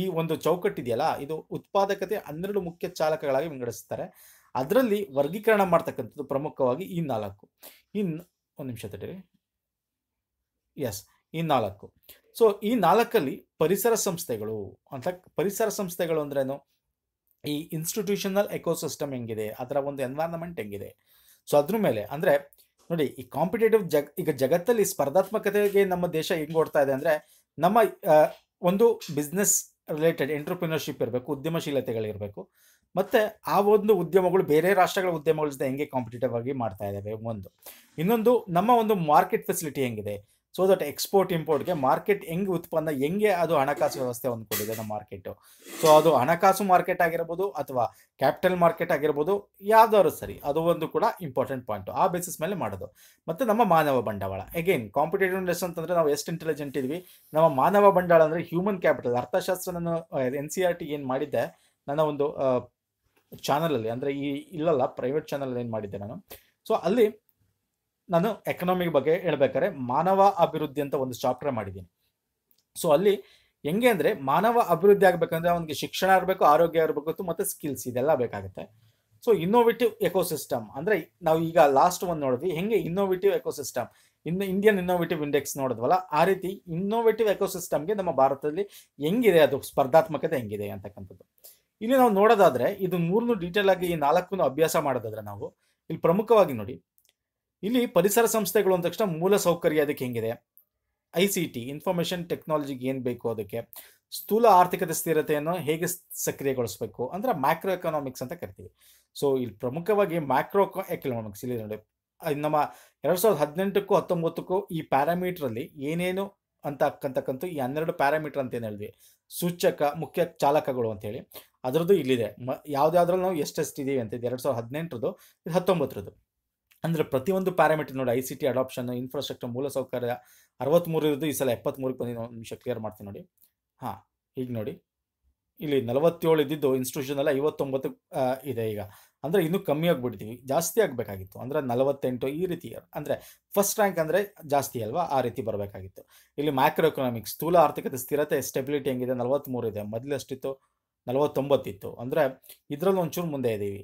ಈ ಒಂದು ಚೌಕಟ್ಟಿದೆಯಲ್ಲ ಇದು ಉತ್ಪಾದಕತೆ ಹನ್ನೆರಡು ಮುಖ್ಯ ಚಾಲಕಗಳಾಗಿ ವಿಂಗಡಿಸ್ತಾರೆ ಅದರಲ್ಲಿ ವರ್ಗೀಕರಣ ಮಾಡ್ತಕ್ಕಂಥದ್ದು ಪ್ರಮುಖವಾಗಿ ಈ ನಾಲ್ಕು ಈ ಒಂದು ನಿಮಿಷ ತಡೀರಿ ಎಸ್ ಈ ನಾಲ್ಕು ಸೊ ಈ ನಾಲ್ಕಲ್ಲಿ ಪರಿಸರ ಸಂಸ್ಥೆಗಳು ಅಂತ ಪರಿಸರ ಸಂಸ್ಥೆಗಳು ಅಂದ್ರೇನು ಈ ಇನ್ಸ್ಟಿಟ್ಯೂಷನಲ್ ಎಕೋಸಿಸ್ಟಮ್ ಹೆಂಗಿದೆ ಅದರ ಒಂದು ಎನ್ವೈರನ್ಮೆಂಟ್ ಹೆಂಗಿದೆ ಸೊ ಅದ್ರ ಮೇಲೆ ಅಂದರೆ ನೋಡಿ ಈ ಕಾಂಪಿಟೇಟಿವ್ ಜಗ್ ಈಗ ಜಗತ್ತಲ್ಲಿ ಸ್ಪರ್ಧಾತ್ಮಕತೆಗೆ ನಮ್ಮ ದೇಶ ಹೆಂಗ್ ಓಡ್ತಾ ಇದೆ ಅಂದರೆ ನಮ್ಮ ಒಂದು ಬಿಸ್ನೆಸ್ ರಿಲೇಟೆಡ್ ಎಂಟ್ರಪ್ರಿನರ್ಶಿಪ್ ಇರಬೇಕು ಉದ್ಯಮಶೀಲತೆಗಳಿರಬೇಕು ಮತ್ತು ಆ ಒಂದು ಉದ್ಯಮಗಳು ಬೇರೆ ರಾಷ್ಟ್ರಗಳ ಉದ್ಯಮಗಳ ಜೊತೆ ಹೆಂಗೆ ಕಾಂಪಿಟೇಟಿವ್ ಆಗಿ ಮಾಡ್ತಾ ಇದ್ದಾವೆ ಒಂದು ಇನ್ನೊಂದು ನಮ್ಮ ಒಂದು ಮಾರ್ಕೆಟ್ ಫೆಸಿಲಿಟಿ ಹೆಂಗಿದೆ ಸೊ ದಟ್ ಎಕ್ಸ್ಪೋರ್ಟ್ ಇಂಪೋರ್ಟ್ಗೆ ಮಾರ್ಕೆಟ್ ಹೆಂಗೆ ಉತ್ಪನ್ನ ಹೆಂಗೆ ಅದು ಹಣಕಾಸು ವ್ಯವಸ್ಥೆ ಕೊಡಿದೆ ನಮ್ಮ ಮಾರ್ಕೆಟು ಸೊ ಅದು ಹಣಕಾಸು ಮಾರ್ಕೆಟ್ ಆಗಿರ್ಬೋದು ಅಥವಾ ಕ್ಯಾಪಿಟಲ್ ಮಾರ್ಕೆಟ್ ಆಗಿರ್ಬೋದು ಯಾವ್ದಾದ್ರು ಸರಿ ಅದು ಒಂದು ಕೂಡ ಇಂಪಾರ್ಟೆಂಟ್ ಪಾಯಿಂಟು ಆ ಬೇಸಿಸ್ ಮೇಲೆ ಮಾಡೋದು ಮತ್ತು ನಮ್ಮ ಮಾನವ ಬಂಡವಾಳ ಅಗೇನ್ ಕಾಂಪಿಟೇಟಿವ್ ಅಂತಂದರೆ ನಾವು ಎಷ್ಟು ಇಂಟೆಲಿಜೆಂಟ್ ಇದ್ವಿ ನಮ್ಮ ಮಾನವ ಬಂಡವಾಳ ಅಂದರೆ ಹ್ಯೂಮನ್ ಕ್ಯಾಪಿಟಲ್ ಅರ್ಥಶಾಸ್ತ್ರ ನಾನು ಎನ್ ಸಿ ಆರ್ ಟಿ ಏನು ಮಾಡಿದ್ದೆ ನನ್ನ ಒಂದು ಚಾನಲಲ್ಲಿ ಅಂದರೆ ಈ ಇಲ್ಲಲ್ಲ ಪ್ರೈವೇಟ್ ಚಾನಲ್ ಏನು ಮಾಡಿದ್ದೆ ನಾನು ಸೊ ಅಲ್ಲಿ ನಾನು ಎಕನಾಮಿ ಬಗ್ಗೆ ಹೇಳ್ಬೇಕಾದ್ರೆ ಮಾನವ ಅಭಿವೃದ್ಧಿ ಅಂತ ಒಂದು ಚಾಪ್ಟರ್ ಮಾಡಿದ್ದೀನಿ ಸೊ ಅಲ್ಲಿ ಹೆಂಗೆ ಅಂದರೆ ಮಾನವ ಅಭಿವೃದ್ಧಿ ಆಗಬೇಕಂದ್ರೆ ಅವನಿಗೆ ಶಿಕ್ಷಣ ಇರಬೇಕು ಆರೋಗ್ಯ ಇರಬೇಕು ಮತ್ತು ಸ್ಕಿಲ್ಸ್ ಇದೆಲ್ಲ ಬೇಕಾಗುತ್ತೆ ಸೊ ಇನ್ನೋವೇಟಿವ್ ಎಕೋಸಿಸ್ಟಮ್ ಅಂದರೆ ನಾವು ಈಗ ಲಾಸ್ಟ್ ಒಂದು ನೋಡಿದ್ವಿ ಹೆಂಗೆ ಇನ್ನೋವೇಟಿವ್ ಎಕೋಸಿಸ್ಟಮ್ ಇನ್ನು ಇಂಡಿಯನ್ ಇನ್ನೋವೇಟಿವ್ ಇಂಡೆಕ್ಸ್ ನೋಡಿದ್ವಲ್ಲ ಆ ರೀತಿ ಇನ್ನೋವೇಟಿವ್ ಎಕೋಸಿಸ್ಟಮ್ಗೆ ನಮ್ಮ ಭಾರತದಲ್ಲಿ ಹೆಂಗಿದೆ ಅದು ಸ್ಪರ್ಧಾತ್ಮಕತೆ ಹೆಂಗಿದೆ ಅಂತಕ್ಕಂಥದ್ದು ಇಲ್ಲಿ ನಾವು ನೋಡೋದಾದ್ರೆ ಇದು ಮೂರನ್ನು ಡೀಟೇಲ್ ಆಗಿ ಈ ನಾಲ್ಕನ್ನು ಅಭ್ಯಾಸ ಮಾಡೋದಾದ್ರೆ ನಾವು ಇಲ್ಲಿ ಪ್ರಮುಖವಾಗಿ ನೋಡಿ ಇಲ್ಲಿ ಪರಿಸರ ಸಂಸ್ಥೆಗಳು ಅಂದ ತಕ್ಷಣ ಮೂಲ ಸೌಕರ್ಯ ಅದಕ್ಕೆ ಹೆಂಗಿದೆ ಐ ಸಿ ಟಿ ಇನ್ಫಾರ್ಮೇಶನ್ ಟೆಕ್ನಾಲಜಿಗೆ ಏನು ಬೇಕು ಅದಕ್ಕೆ ಸ್ಥೂಲ ಆರ್ಥಿಕತೆ ಸ್ಥಿರತೆಯನ್ನು ಹೇಗೆ ಸಕ್ರಿಯಗೊಳಿಸಬೇಕು ಅಂದ್ರೆ ಮ್ಯಾಕ್ರೋ ಎಕನಾಮಿಕ್ಸ್ ಅಂತ ಕರಿತೀವಿ ಸೊ ಇಲ್ಲಿ ಪ್ರಮುಖವಾಗಿ ಮ್ಯಾಕ್ರೋ ಎಕನಾಮಿಕ್ಸ್ ಇಲ್ಲಿ ನೋಡಿ ನಮ್ಮ ಎರಡ್ ಸಾವಿರದ ಹದಿನೆಂಟಕ್ಕೂ ಹತ್ತೊಂಬತ್ತಕ್ಕೂ ಈ ಪ್ಯಾರಾಮೀಟರ್ ಅಲ್ಲಿ ಏನೇನು ಅಂತ ಈ ಹನ್ನೆರಡು ಪ್ಯಾರಾಮೀಟರ್ ಅಂತ ಏನು ಹೇಳಿದ್ವಿ ಸೂಚಕ ಮುಖ್ಯ ಚಾಲಕಗಳು ಅಂತೇಳಿ ಅದರದ್ದು ಇಲ್ಲಿದೆ ಮ ಯಾವುದ್ಯಾವ್ದ್ರಲ್ಲಿ ನಾವು ಎಷ್ಟು ಎಷ್ಟಿದ್ದೀವಿ ಅಂತ ಎರಡು ಸಾವಿರದ ಹದಿನೆಂಟರದ್ದು ಇದು ಹತ್ತೊಂಬತ್ತರದ್ದು ಅಂದರೆ ಪ್ರತಿಯೊಂದು ಪ್ಯಾರಾಮೀಟರ್ ನೋಡಿ I C T adoption infrastructure ಮೂಲಸೌಕರ್ಯ ಇರೋದು ಈ ಸಲ ಎಪ್ಪತ್ತ್ಮೂರಕ್ಕೆ ಬಂದಿದ್ದು ಒಂದು ನಿಮಿಷ ಕ್ಲಿಯರ್ ಮಾಡ್ತೀನಿ ನೋಡಿ ಹಾಂ ಈಗ ನೋಡಿ ಇಲ್ಲಿ ನಲವತ್ತೇಳು ಇದ್ದಿದ್ದು ಎಲ್ಲ ಐವತ್ತೊಂಬತ್ತು ಇದೆ ಈಗ ಅಂದರೆ ಇನ್ನೂ ಕಮ್ಮಿ ಆಗಿಬಿಡ್ತೀವಿ ಜಾಸ್ತಿ ಆಗಬೇಕಾಗಿತ್ತು ಅಂದರೆ ನಲವತ್ತೆಂಟು ಈ ರೀತಿ ಅಂದರೆ ಫಸ್ಟ್ ರ್ಯಾಂಕ್ ಅಂದರೆ ಜಾಸ್ತಿ ಅಲ್ವಾ ಆ ರೀತಿ ಬರಬೇಕಾಗಿತ್ತು ಇಲ್ಲಿ ಮ್ಯಾಕ್ರೋ ಎಕನಾಮಿಕ್ಸ್ ಸ್ಥೂಲ ಆರ್ಥಿಕತೆ ಸ್ಥಿರತೆ ಸ್ಟೆಬಿಲಿಟಿ ಹೆಂಗಿದೆ ನಲವತ್ತ್ಮೂರು ಇದೆ ಮೊದಲು ಅಷ್ಟಿತ್ತು ನಲವತ್ತೊಂಬತ್ತಿತ್ತು ಅಂದರೆ ಇದರಲ್ಲಿ ಒಂಚೂರು ಮುಂದೆ ಇದ್ದೀವಿ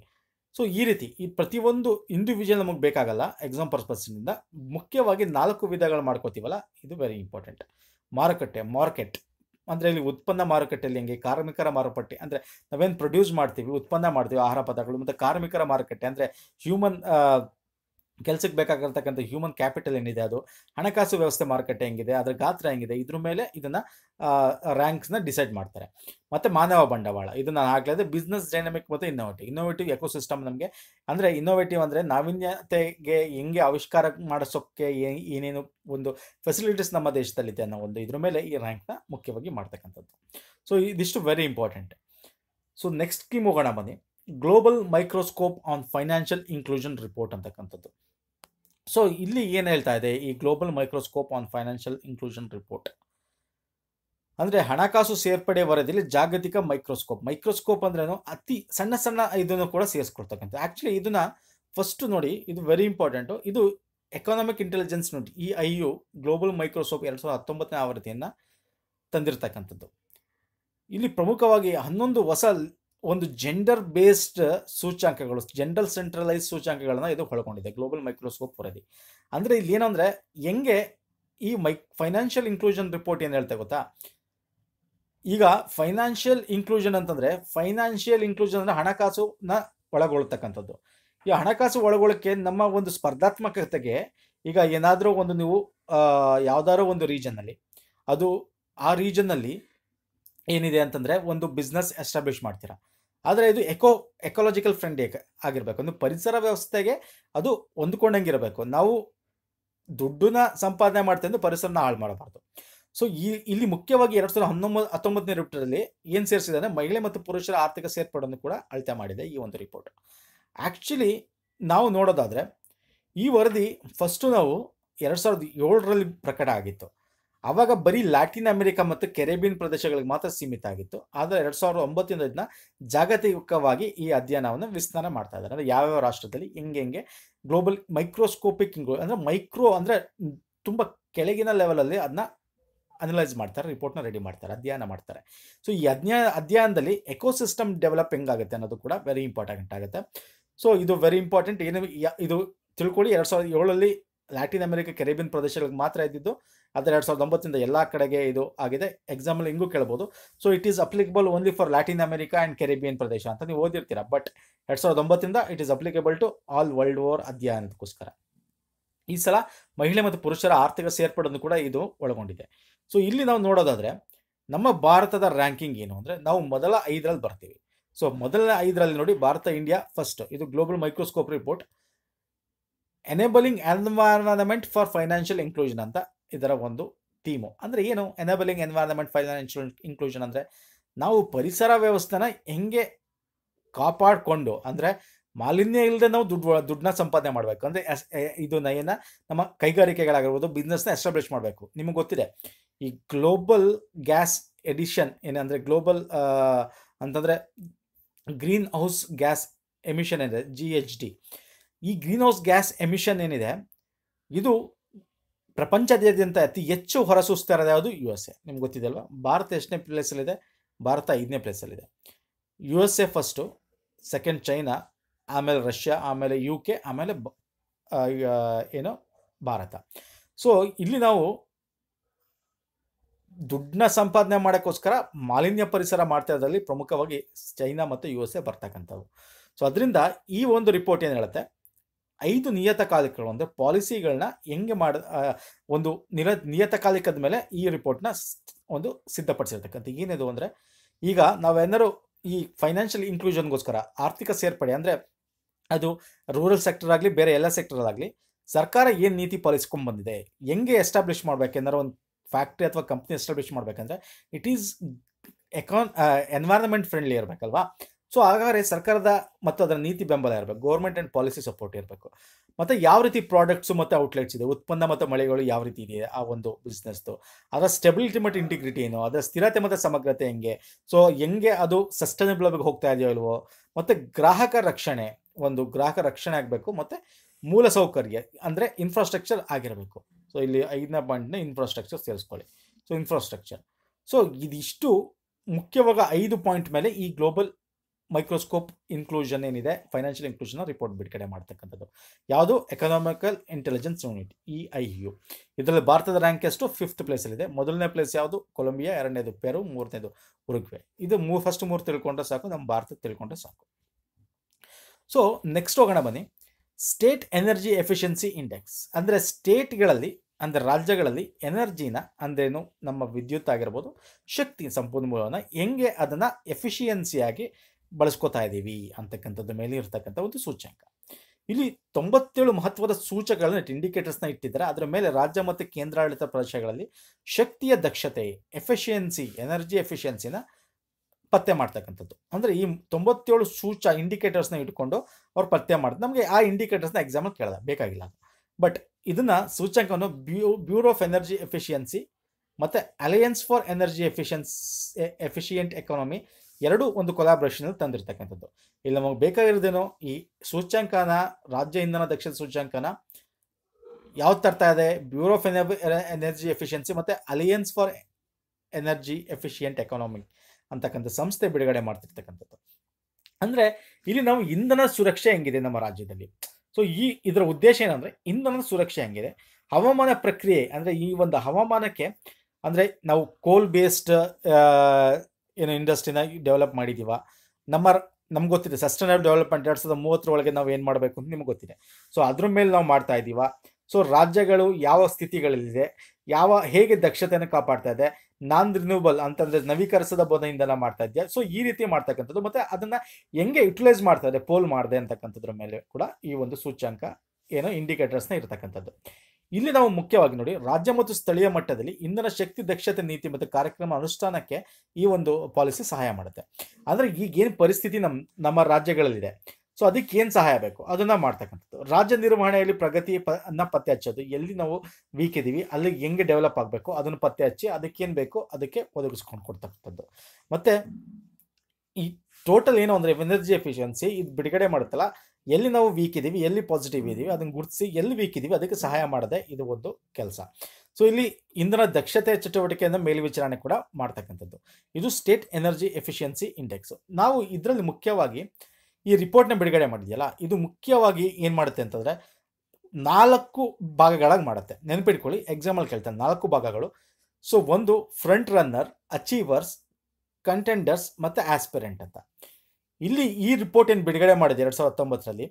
ಸೊ ಈ ರೀತಿ ಈ ಪ್ರತಿಯೊಂದು ಇಂಡಿವಿಜುವಲ್ ನಮಗೆ ಬೇಕಾಗಲ್ಲ ಎಕ್ಸಾಮ್ ಪರ್ಪಸ್ನಿಂದ ಮುಖ್ಯವಾಗಿ ನಾಲ್ಕು ವಿಧಗಳು ಮಾಡ್ಕೋತೀವಲ್ಲ ಇದು ವೆರಿ ಇಂಪಾರ್ಟೆಂಟ್ ಮಾರುಕಟ್ಟೆ ಮಾರ್ಕೆಟ್ ಅಂದರೆ ಇಲ್ಲಿ ಉತ್ಪನ್ನ ಮಾರುಕಟ್ಟೆಯಲ್ಲಿ ಹೆಂಗೆ ಕಾರ್ಮಿಕರ ಮಾರುಕಟ್ಟೆ ಅಂದರೆ ನಾವೇನು ಪ್ರೊಡ್ಯೂಸ್ ಮಾಡ್ತೀವಿ ಉತ್ಪನ್ನ ಮಾಡ್ತೀವಿ ಆಹಾರ ಪದಾರ್ಥಗಳು ಮತ್ತು ಕಾರ್ಮಿಕರ ಮಾರುಕಟ್ಟೆ ಅಂದರೆ ಹ್ಯೂಮನ್ ಕೆಲಸಕ್ಕೆ ಬೇಕಾಗಿರ್ತಕ್ಕಂಥ ಹ್ಯೂಮನ್ ಕ್ಯಾಪಿಟಲ್ ಏನಿದೆ ಅದು ಹಣಕಾಸು ವ್ಯವಸ್ಥೆ ಮಾರುಕಟ್ಟೆ ಹೆಂಗಿದೆ ಅದರ ಗಾತ್ರ ಹೆಂಗಿದೆ ಇದ್ರ ಮೇಲೆ ಇದನ್ನು ರ್ಯಾಂಕ್ಸ್ನ ಡಿಸೈಡ್ ಮಾಡ್ತಾರೆ ಮತ್ತು ಮಾನವ ಬಂಡವಾಳ ಇದನ್ನು ಆಗ್ಲಾದ್ರೆ ಬಿಸ್ನೆಸ್ ಡೈನಮಿಕ್ ಮತ್ತು ಇನ್ನೋವೇಟಿವ್ ಇನ್ನೋವೇಟಿವ್ ಎಕೋಸಿಸ್ಟಮ್ ನಮಗೆ ಅಂದರೆ ಇನ್ನೋವೇಟಿವ್ ಅಂದರೆ ನಾವೀನ್ಯತೆಗೆ ಹೆಂಗೆ ಆವಿಷ್ಕಾರ ಮಾಡಿಸೋಕ್ಕೆ ಏನೇನು ಒಂದು ಫೆಸಿಲಿಟೀಸ್ ನಮ್ಮ ದೇಶದಲ್ಲಿದೆ ಅನ್ನೋ ಒಂದು ಇದ್ರ ಮೇಲೆ ಈ ರ್ಯಾಂಕ್ನ ಮುಖ್ಯವಾಗಿ ಮಾಡ್ತಕ್ಕಂಥದ್ದು ಸೊ ಇದಿಷ್ಟು very important so next scheme ಹೋಗೋಣ ಬನ್ನಿ global microscope on financial inclusion report ಅಂತಕ್ಕಂಥದ್ದು ಸೊ ಇಲ್ಲಿ ಏನು ಹೇಳ್ತಾ ಇದೆ ಈ global microscope on financial inclusion report ಅಂದರೆ ಹಣಕಾಸು ಸೇರ್ಪಡೆ ವರದಿಯಲ್ಲಿ ಜಾಗತಿಕ ಮೈಕ್ರೋಸ್ಕೋಪ್ ಮೈಕ್ರೋಸ್ಕೋಪ್ ಅಂದ್ರೇನು ಅತಿ ಸಣ್ಣ ಸಣ್ಣ ಇದನ್ನು ಕೂಡ ಸೇರಿಸ್ಕೊಡ್ತಕ್ಕಂಥದ್ದು ಆ್ಯಕ್ಚುಲಿ ಇದನ್ನ ಫಸ್ಟ್ ನೋಡಿ ಇದು ವೆರಿ ಇಂಪಾರ್ಟೆಂಟು ಇದು ಎಕನಾಮಿಕ್ ಇಂಟೆಲಿಜೆನ್ಸ್ ನೋಡಿ ಈ ಐ ಯು ಗ್ಲೋಬಲ್ ಮೈಕ್ರೋಸ್ಕೋಪ್ ಎರಡು ಸಾವಿರದ ಹತ್ತೊಂಬತ್ತನೇ ಆವೃತ್ತಿಯನ್ನು ತಂದಿರತಕ್ಕಂಥದ್ದು ಇಲ್ಲಿ ಪ್ರಮುಖವಾಗಿ ಹನ್ನೊಂದು ಹೊಸ ಒಂದು ಜೆಂಡರ್ ಬೇಸ್ಡ್ ಸೂಚ್ಯಾಂಕಗಳು ಜೆಂಡರ್ ಸೆಂಟ್ರಲೈಸ್ ಸೂಚ್ಯಾಂಕಗಳನ್ನ ಇದು ಒಳಗೊಂಡಿದೆ ಗ್ಲೋಬಲ್ ಮೈಕ್ರೋಸ್ಕೋಪ್ ವರದಿ ಅಂದ್ರೆ ಇಲ್ಲಿ ಏನಂದರೆ ಹೆಂಗೆ ಈ ಮೈ ಫೈನಾನ್ಷಿಯಲ್ ಇನ್ಕ್ಲೂಷನ್ ರಿಪೋರ್ಟ್ ಏನು ಹೇಳ್ತೇವೆ ಗೊತ್ತಾ ಈಗ ಫೈನಾನ್ಷಿಯಲ್ ಇನ್ಕ್ಲೂಷನ್ ಅಂತಂದ್ರೆ ಫೈನಾನ್ಷಿಯಲ್ ಇನ್ಕ್ಲೂಷನ್ ಅಂದ್ರೆ ಹಣಕಾಸುನ ಒಳಗೊಳ್ತಕ್ಕಂಥದ್ದು ಈ ಹಣಕಾಸು ಒಳಗೊಳಕ್ಕೆ ನಮ್ಮ ಒಂದು ಸ್ಪರ್ಧಾತ್ಮಕತೆಗೆ ಈಗ ಏನಾದರೂ ಒಂದು ನೀವು ಯಾವ್ದಾದ್ರು ಒಂದು ಅಲ್ಲಿ ಅದು ಆ ರೀಜನ್ನಲ್ಲಿ ಏನಿದೆ ಅಂತಂದ್ರೆ ಒಂದು ಬಿಸ್ನೆಸ್ ಎಸ್ಟಾಬ್ಲಿಷ್ ಮಾಡ್ತೀರಾ ಆದರೆ ಇದು ಎಕೋ ಎಕೋಲಾಜಿಕಲ್ ಫ್ರೆಂಡ್ ಆಗಿರಬೇಕು ಅಂದರೆ ಪರಿಸರ ವ್ಯವಸ್ಥೆಗೆ ಅದು ಹೊಂದ್ಕೊಂಡಂಗಿರಬೇಕು ನಾವು ದುಡ್ಡನ್ನ ಸಂಪಾದನೆ ಮಾಡ್ತೇವೆ ಅಂದರೆ ಪರಿಸರನ ಹಾಳು ಮಾಡಬಾರ್ದು ಸೊ ಈ ಇಲ್ಲಿ ಮುಖ್ಯವಾಗಿ ಎರಡು ಸಾವಿರದ ಹನ್ನೊಂಬತ್ತು ಹತ್ತೊಂಬತ್ತನೇ ರಿಪೋರ್ಟಲ್ಲಿ ಏನು ಅಂದರೆ ಮಹಿಳೆ ಮತ್ತು ಪುರುಷರ ಆರ್ಥಿಕ ಸೇರ್ಪಡನ್ನು ಕೂಡ ಅಳತೆ ಮಾಡಿದೆ ಈ ಒಂದು ರಿಪೋರ್ಟ್ ಆ್ಯಕ್ಚುಲಿ ನಾವು ನೋಡೋದಾದರೆ ಈ ವರದಿ ಫಸ್ಟು ನಾವು ಎರಡು ಸಾವಿರದ ಏಳರಲ್ಲಿ ಪ್ರಕಟ ಆಗಿತ್ತು ಆವಾಗ ಬರೀ ಲ್ಯಾಟಿನ್ ಅಮೆರಿಕ ಮತ್ತು ಕೆರೆಬಿಯನ್ ಪ್ರದೇಶಗಳಿಗೆ ಮಾತ್ರ ಸೀಮಿತ ಆಗಿತ್ತು ಆದರೆ ಎರಡು ಸಾವಿರದ ಒಂಬತ್ತರಿಂದ ಇದನ್ನ ಜಾಗತಿಕವಾಗಿ ಈ ಅಧ್ಯಯನವನ್ನು ವಿಸ್ತಾರ ಮಾಡ್ತಾ ಇದ್ದಾರೆ ಅಂದರೆ ಯಾವ್ಯಾವ ರಾಷ್ಟ್ರದಲ್ಲಿ ಹೆಂಗೆ ಹೆಂಗೆ ಗ್ಲೋಬಲ್ ಮೈಕ್ರೋಸ್ಕೋಪಿಕ್ ಅಂದರೆ ಮೈಕ್ರೋ ಅಂದರೆ ತುಂಬ ಕೆಳಗಿನ ಲೆವೆಲಲ್ಲಿ ಅದನ್ನ ಅನಲೈಸ್ ಮಾಡ್ತಾರೆ ರಿಪೋರ್ಟ್ನ ರೆಡಿ ಮಾಡ್ತಾರೆ ಅಧ್ಯಯನ ಮಾಡ್ತಾರೆ ಸೊ ಈ ಅಧ್ಯಯ ಅಧ್ಯಯನದಲ್ಲಿ ಎಕೋಸಿಸ್ಟಮ್ ಡೆವಲಪ್ ಹೆಂಗಾಗುತ್ತೆ ಅನ್ನೋದು ಕೂಡ ವೆರಿ ಇಂಪಾರ್ಟೆಂಟ್ ಆಗುತ್ತೆ ಸೊ ಇದು ವೆರಿ ಇಂಪಾರ್ಟೆಂಟ್ ಏನು ಇದು ತಿಳ್ಕೊಳ್ಳಿ ಎರಡು ಸಾವಿರದ ಏಳಲ್ಲಿ ಲ್ಯಾಟಿನ್ ಅಮೆರಿಕ ಕೆರೆಬಿಯನ್ ಪ್ರದೇಶಗಳಿಗೆ ಮಾತ್ರ ಇದ್ದಿದ್ದು ಆದರೆ ಎರಡು ಸಾವಿರದ ಒಂಬತ್ತರಿಂದ ಎಲ್ಲ ಕಡೆಗೆ ಇದು ಆಗಿದೆ ಎಕ್ಸಾಂಪಲ್ ಹಿಂಗೂ ಕೇಳ್ಬೋದು so it is applicable only for Latin America and Caribbean ಪ್ರದೇಶ ಅಂತ ನೀವು ಓದಿರ್ತೀರಾ ಬಟ್ ಎರಡು ಸಾವಿರದ ಒಂಬತ್ತರಿಂದ it is applicable to all world war ಅಧ್ಯಯನಕ್ಕೋಸ್ಕರ ಈ ಸಲ ಮಹಿಳೆ ಮತ್ತು ಪುರುಷರ ಆರ್ಥಿಕ ಸೇರ್ಪಡನ್ನು ಕೂಡ ಇದು ಒಳಗೊಂಡಿದೆ ಸೊ ಇಲ್ಲಿ ನಾವು ನೋಡೋದಾದರೆ ನಮ್ಮ ಭಾರತದ ರ್ಯಾಂಕಿಂಗ್ ಏನು ಅಂದರೆ ನಾವು ಮೊದಲ ಐದರಲ್ಲಿ ಬರ್ತೀವಿ ಸೊ ಮೊದಲ ಐದರಲ್ಲಿ ನೋಡಿ ಭಾರತ ಇಂಡಿಯಾ ಫಸ್ಟ್ ಇದು global microscope report enabling environment for financial inclusion ಅಂತ ಇದರ ಒಂದು ಥೀಮು ಅಂದರೆ ಏನು ಎನೇಬಲಿಂಗ್ ಎನ್ವೈರನ್ಮೆಂಟ್ ಫೈನಾನ್ಷಿಯಲ್ ಇನ್ಕ್ಲೂಷನ್ ಅಂದರೆ ನಾವು ಪರಿಸರ ವ್ಯವಸ್ಥೆನ ಹೆಂಗೆ ಕಾಪಾಡಿಕೊಂಡು ಅಂದರೆ ಮಾಲಿನ್ಯ ಇಲ್ಲದೆ ನಾವು ದುಡ್ಡು ದುಡ್ಡನ್ನ ಸಂಪಾದನೆ ಮಾಡಬೇಕು ಅಂದರೆ ಎಸ್ ಇದು ನಯನ ನಮ್ಮ ಕೈಗಾರಿಕೆಗಳಾಗಿರ್ಬೋದು ಬಿಸ್ನೆಸ್ನ ಎಸ್ಟಾಬ್ಲಿಷ್ ಮಾಡಬೇಕು ನಿಮಗೆ ಗೊತ್ತಿದೆ ಈ ಗ್ಲೋಬಲ್ ಗ್ಯಾಸ್ ಎಡಿಷನ್ ಏನಂದರೆ ಗ್ಲೋಬಲ್ ಅಂತಂದರೆ ಗ್ರೀನ್ ಹೌಸ್ ಗ್ಯಾಸ್ ಎಮಿಷನ್ ಇದೆ ಜಿ ಎಚ್ ಡಿ ಈ ಗ್ರೀನ್ ಹೌಸ್ ಗ್ಯಾಸ್ ಎಮಿಷನ್ ಏನಿದೆ ಇದು ಪ್ರಪಂಚದಾದ್ಯಂತ ಅತಿ ಹೆಚ್ಚು ಹೊರಸೂಸ್ತಾ ಇರೋದು ಯಾವುದು ಯು ಎಸ್ ಎ ನಿಮ್ಗೆ ಗೊತ್ತಿದೆಯಲ್ವಾ ಭಾರತ ಎಷ್ಟನೇ ಪ್ಲೇಸಲ್ಲಿದೆ ಭಾರತ ಐದನೇ ಪ್ಲೇಸಲ್ಲಿದೆ U S A first second China ಆಮೇಲೆ ರಷ್ಯಾ ಆಮೇಲೆ ಯು ಕೆ ಆಮೇಲೆ ಏನು ಭಾರತ ಸೊ ಇಲ್ಲಿ ನಾವು ದುಡ್ಡನ್ನ ಸಂಪಾದನೆ ಮಾಡೋಕ್ಕೋಸ್ಕರ ಮಾಲಿನ್ಯ ಪರಿಸರ ಮಾಡ್ತಾ ಪ್ರಮುಖವಾಗಿ ಚೈನಾ ಮತ್ತು ಯು ಎಸ್ ಎ ಬರ್ತಕ್ಕಂಥವು ಸೊ ಅದರಿಂದ ಈ ಒಂದು ರಿಪೋರ್ಟ್ ಏನು ಹೇಳುತ್ತೆ ಐದು ನಿಯತಕಾಲಿಕಗಳು ಅಂದರೆ ಪಾಲಿಸಿಗಳನ್ನ ಹೆಂಗೆ ಮಾಡ ಒಂದು ನಿರ ನಿಯತಕಾಲಿಕದ ಮೇಲೆ ಈ ರಿಪೋರ್ಟ್ನ ಒಂದು ಸಿದ್ಧಪಡಿಸಿರ್ತಕ್ಕಂಥ ಏನಿದು ಅಂದರೆ ಈಗ ನಾವೇನಾರು ಈ ಫೈನಾನ್ಷಿಯಲ್ ಇನ್ಕ್ಲೂಷನ್ಗೋಸ್ಕರ ಆರ್ಥಿಕ ಸೇರ್ಪಡೆ ಅಂದರೆ ಅದು ರೂರಲ್ ಸೆಕ್ಟರ್ ಆಗಲಿ ಬೇರೆ ಎಲ್ಲ ಆಗಲಿ ಸರ್ಕಾರ ಏನು ನೀತಿ ಬಂದಿದೆ ಹೆಂಗೆ ಎಸ್ಟಾಬ್ಲಿಷ್ ಏನಾರು ಒಂದು ಫ್ಯಾಕ್ಟ್ರಿ ಅಥವಾ ಕಂಪ್ನಿ ಎಸ್ಟಾಬ್ಲಿಷ್ ಮಾಡಬೇಕಂದ್ರೆ it is econ environment friendly ಇರಬೇಕಲ್ವಾ ಸೊ ಹಾಗಾದ್ರೆ ಸರ್ಕಾರದ ಮತ್ತು ಅದರ ನೀತಿ ಬೆಂಬಲ ಇರಬೇಕು ಗೌರ್ಮೆಂಟ್ ಆ್ಯಂಡ್ ಪಾಲಿಸಿ ಸಪೋರ್ಟ್ ಇರಬೇಕು ಮತ್ತು ಯಾವ ರೀತಿ ಪ್ರಾಡಕ್ಟ್ಸು ಮತ್ತು ಔಟ್ಲೆಟ್ಸ್ ಇದೆ ಉತ್ಪನ್ನ ಮತ್ತು ಮಳೆಗಳು ಯಾವ ರೀತಿ ಇದೆ ಆ ಒಂದು ಬಿಸ್ನೆಸ್ದು ಅದರ ಸ್ಟೆಬಿಲಿಟಿ ಮತ್ತು ಇಂಟಿಗ್ರಿಟಿ ಏನು ಅದರ ಸ್ಥಿರತೆ ಮತ್ತು ಸಮಗ್ರತೆ ಹೆಂಗೆ ಸೊ ಹೆಂಗೆ ಅದು ಸಸ್ಟೈನಬಲ್ ಆಗಿ ಹೋಗ್ತಾ ಇದೆಯೋ ಇಲ್ವೋ ಮತ್ತು ಗ್ರಾಹಕ ರಕ್ಷಣೆ ಒಂದು ಗ್ರಾಹಕ ರಕ್ಷಣೆ ಆಗಬೇಕು ಮತ್ತು ಮೂಲ ಸೌಕರ್ಯ ಅಂದರೆ ಇನ್ಫ್ರಾಸ್ಟ್ರಕ್ಚರ್ ಆಗಿರಬೇಕು ಸೊ ಇಲ್ಲಿ ಐದನೇ ಪಾಯಿಂಟ್ನ ಇನ್ಫ್ರಾಸ್ಟ್ರಕ್ಚರ್ ಸೇರಿಸ್ಕೊಳ್ಳಿ ಸೊ ಇನ್ಫ್ರಾಸ್ಟ್ರಕ್ಚರ್ ಸೊ ಇದಿಷ್ಟು ಮುಖ್ಯವಾಗಿ ಐದು ಪಾಯಿಂಟ್ ಮೇಲೆ ಈ ಗ್ಲೋಬಲ್ ಮೈಕ್ರೋಸ್ಕೋಪ್ ಇನ್ಕ್ಲೂಷನ್ ಏನಿದೆ ಫೈನಾನ್ಷಿಯಲ್ ಇನ್ಕ್ಲೂಷನ್ ರಿಪೋರ್ಟ್ ಬಿಡುಗಡೆ ಮಾಡ್ತಕ್ಕಂಥದ್ದು ಯಾವುದು economical intelligence unit E I U ಇದರಲ್ಲಿ ಭಾರತದ ರ್ಯಾಂಕ್ ಎಷ್ಟು ಫಿಫ್ತ್ ಪ್ಲೇಸಲ್ಲಿದೆ ಮೊದಲನೇ ಪ್ಲೇಸ್ ಯಾವುದು ಕೊಲಂಬಿಯಾ ಎರಡನೇದು ಪೆರು ಮೂರನೇದು ಉರುಗ್ವೆ ಇದು ಮೂರು ಫಸ್ಟ್ ಮೂರು ತಿಳ್ಕೊಂಡ್ರೆ ಸಾಕು ನಮ್ಮ ಭಾರತ ತಿಳ್ಕೊಂಡ್ರೆ ಸಾಕು ಸೊ ನೆಕ್ಸ್ಟ್ ಹೋಗೋಣ ಬನ್ನಿ ಸ್ಟೇಟ್ ಎನರ್ಜಿ ಎಫಿಷಿಯನ್ಸಿ ಇಂಡೆಕ್ಸ್ ಅಂದರೆ ಸ್ಟೇಟ್ಗಳಲ್ಲಿ ಅಂದರೆ ರಾಜ್ಯಗಳಲ್ಲಿ ಎನರ್ಜಿನ ಅಂದ್ರೇನು ನಮ್ಮ ವಿದ್ಯುತ್ ಆಗಿರ್ಬೋದು ಶಕ್ತಿ ಸಂಪನ್ಮೂಲವನ್ನು ಹೆಂಗೆ ಅದನ್ನು ಎಫಿಷಿಯನ್ಸಿಯಾಗಿ ಬಳಸ್ಕೋತಾ ಇದ್ದೀವಿ ಅಂತಕ್ಕಂಥದ್ದು ಮೇಲೆ ಇರ್ತಕ್ಕಂಥ ಒಂದು ಸೂಚ್ಯಂಕ ಇಲ್ಲಿ ತೊಂಬತ್ತೇಳು ಮಹತ್ವದ ಸೂಚಕಗಳನ್ನ ಇಂಡಿಕೇಟರ್ಸ್ನ ಇಟ್ಟಿದ್ದಾರೆ ಅದರ ಮೇಲೆ ರಾಜ್ಯ ಮತ್ತು ಕೇಂದ್ರಾಡಳಿತ ಪ್ರದೇಶಗಳಲ್ಲಿ ಶಕ್ತಿಯ ದಕ್ಷತೆ ಎಫಿಷಿಯನ್ಸಿ ಎನರ್ಜಿ ಎಫಿಷಿಯನ್ಸಿನ ಪತ್ತೆ ಮಾಡ್ತಕ್ಕಂಥದ್ದು ಅಂದರೆ ಈ ತೊಂಬತ್ತೇಳು ಸೂಚ ಇಂಡಿಕೇಟರ್ಸ್ನ ಇಟ್ಕೊಂಡು ಅವ್ರು ಪತ್ತೆ ಮಾಡ್ತಾರೆ ನಮಗೆ ಆ ಇಂಡಿಕೇಟರ್ಸ್ನ ಎಕ್ಸಾಮಲ್ ಕೇಳಲ್ಲ ಬೇಕಾಗಿಲ್ಲ ಬಟ್ ಇದನ್ನ ಸೂಚ್ಯಂಕವನ್ನು ಬ್ಯೂ ಬ್ಯೂರೋ ಆಫ್ ಎನರ್ಜಿ ಎಫಿಷಿಯನ್ಸಿ ಮತ್ತು alliance for energy efficiency efficient economy ಎರಡೂ ಒಂದು ಕೊಲಾಬ್ರೇಷನಲ್ಲಿ ತಂದಿರತಕ್ಕಂಥದ್ದು ಇಲ್ಲಿ ನಮಗೆ ಬೇಕಾಗಿರೋದೇನೋ ಈ ಸೂಚ್ಯಾಂಕನ ರಾಜ್ಯ ಇಂಧನ ದಕ್ಷಿಣ ಸೂಚ್ಯಾಂಕನ ಯಾವ್ದು ತರ್ತಾ ಇದೆ ಬ್ಯೂರೋ ಆಫ್ ಎನರ್ಜಿ ಎಫಿಷಿಯನ್ಸಿ ಮತ್ತು alliance for energy efficient economy ಅಂತಕ್ಕಂಥ ಸಂಸ್ಥೆ ಬಿಡುಗಡೆ ಮಾಡ್ತಿರ್ತಕ್ಕಂಥದ್ದು ಅಂದರೆ ಇಲ್ಲಿ ನಾವು ಇಂಧನ ಸುರಕ್ಷೆ ಹೆಂಗಿದೆ ನಮ್ಮ ರಾಜ್ಯದಲ್ಲಿ ಸೊ ಈ ಇದರ ಉದ್ದೇಶ ಏನಂದರೆ ಇಂಧನದ ಸುರಕ್ಷೆ ಹೆಂಗಿದೆ ಹವಾಮಾನ ಪ್ರಕ್ರಿಯೆ ಅಂದರೆ ಈ ಒಂದು ಹವಾಮಾನಕ್ಕೆ ಅಂದರೆ ನಾವು ಕೋಲ್ ಬೇಸ್ಡ್ ಏನು ಇಂಡಸ್ಟ್ರಿನ ಡೆವಲಪ್ ಮಾಡಿದೀವ ನಮ್ಮ ನಮ್ಗೆ ಗೊತ್ತಿದೆ ಸಸ್ಟೈನಬಲ್ ಡೆವಲಪ್ಮೆಂಟ್ ಎರಡು ಸಾವಿರದ ಮೂವತ್ತರ ಒಳಗೆ ನಾವು ಏನು ಮಾಡಬೇಕು ಅಂತ ನಿಮ್ಗೆ ಗೊತ್ತಿದೆ ಸೊ ಅದ್ರ ಮೇಲೆ ನಾವು ಮಾಡ್ತಾ ಇದ್ದೀವ ಸೊ ರಾಜ್ಯಗಳು ಯಾವ ಸ್ಥಿತಿಗಳಲ್ಲಿದೆ ಯಾವ ಹೇಗೆ ದಕ್ಷತೆಯನ್ನು ಕಾಪಾಡ್ತಾ ಇದೆ ನಾನ್ ರಿನ್ಯೂಬಲ್ ಅಂತಂದ್ರೆ ನವೀಕರಿಸದ ಬೋಧನೆಯಿಂದ ಮಾಡ್ತಾ ಇದೆಯಾ ಸೊ ಈ ರೀತಿ ಮಾಡ್ತಕ್ಕಂಥದ್ದು ಮತ್ತೆ ಅದನ್ನ ಹೆಂಗೆ ಯುಟಿಲೈಸ್ ಮಾಡ್ತಾ ಇದೆ ಪೋಲ್ ಮಾಡಿದೆ ಅಂತಕ್ಕಂಥದ್ರ ಮೇಲೆ ಕೂಡ ಈ ಒಂದು ಸೂಚ್ಯಂಕ ಏನೋ ಇಂಡಿಕೇಟರ್ಸ್ನ ಇರತಕ್ಕಂಥದ್ದು ಇಲ್ಲಿ ನಾವು ಮುಖ್ಯವಾಗಿ ನೋಡಿ ರಾಜ್ಯ ಮತ್ತು ಸ್ಥಳೀಯ ಮಟ್ಟದಲ್ಲಿ ಇಂಧನ ಶಕ್ತಿ ದಕ್ಷತೆ ನೀತಿ ಮತ್ತು ಕಾರ್ಯಕ್ರಮ ಅನುಷ್ಠಾನಕ್ಕೆ ಈ ಒಂದು ಪಾಲಿಸಿ ಸಹಾಯ ಮಾಡುತ್ತೆ ಅಂದರೆ ಈಗೇನು ಪರಿಸ್ಥಿತಿ ನಮ್ಮ ನಮ್ಮ ರಾಜ್ಯಗಳಲ್ಲಿದೆ ಸೊ ಅದಕ್ಕೆ ಏನು ಸಹಾಯ ಬೇಕು ಅದನ್ನು ಮಾಡ್ತಕ್ಕಂಥದ್ದು ರಾಜ್ಯ ನಿರ್ವಹಣೆಯಲ್ಲಿ ಪ್ರಗತಿ ಅನ್ನ ಪತ್ತೆ ಹಚ್ಚೋದು ಎಲ್ಲಿ ನಾವು ವೀಕ್ ಇದ್ದೀವಿ ಅಲ್ಲಿ ಹೆಂಗೆ ಡೆವಲಪ್ ಆಗಬೇಕು ಅದನ್ನು ಪತ್ತೆ ಹಚ್ಚಿ ಅದಕ್ಕೇನು ಬೇಕು ಅದಕ್ಕೆ ಒದಗಿಸ್ಕೊಂಡು ಕೊಡ್ತಕ್ಕಂಥದ್ದು ಮತ್ತು ಈ ಟೋಟಲ್ ಏನು ಅಂದರೆ ಎನರ್ಜಿ ಎಫಿಷಿಯನ್ಸಿ ಇದು ಬಿಡುಗಡೆ ಮಾಡುತ್ತಲ್ಲ ಎಲ್ಲಿ ನಾವು ವೀಕ್ ಇದ್ದೀವಿ ಎಲ್ಲಿ ಪಾಸಿಟಿವ್ ಇದ್ದೀವಿ ಅದನ್ನು ಗುರುತಿಸಿ ಎಲ್ಲಿ ವೀಕ್ ಇದ್ದೀವಿ ಅದಕ್ಕೆ ಸಹಾಯ ಮಾಡದೆ ಇದು ಒಂದು ಕೆಲಸ ಸೊ ಇಲ್ಲಿ ಇಂಧನ ದಕ್ಷತೆ ಚಟುವಟಿಕೆಯನ್ನು ಮೇಲ್ವಿಚಾರಣೆ ಕೂಡ ಮಾಡ್ತಕ್ಕಂಥದ್ದು ಇದು ಸ್ಟೇಟ್ ಎನರ್ಜಿ ಎಫಿಷಿಯನ್ಸಿ ಇಂಡೆಕ್ಸ್ ನಾವು ಇದರಲ್ಲಿ ಮುಖ್ಯವಾಗಿ ಈ ರಿಪೋರ್ಟ್ನ ಬಿಡುಗಡೆ ಮಾಡಿದೆಯಲ್ಲ ಇದು ಮುಖ್ಯವಾಗಿ ಏನು ಮಾಡುತ್ತೆ ಅಂತಂದರೆ ನಾಲ್ಕು ಭಾಗಗಳಾಗಿ ಮಾಡುತ್ತೆ ನೆನಪಿಟ್ಕೊಳ್ಳಿ ಎಕ್ಸಾಮಲ್ಲಿ ಕೇಳ್ತಾರೆ ನಾಲ್ಕು ಭಾಗಗಳು ಸೊ ಒಂದು ಫ್ರಂಟ್ ರನ್ನರ್ ಅಚೀವರ್ಸ್ ಕಂಟೆಂಡರ್ಸ್ ಮತ್ತು ಆಸ್ಪಿರೆಂಟ್ ಅಂತ ಇಲ್ಲಿ ಈ ರಿಪೋರ್ಟ್ ಏನು ಬಿಡುಗಡೆ ಮಾಡಿದೆ ಎರಡು ಸಾವಿರದ ಹತ್ತೊಂಬತ್ತರಲ್ಲಿ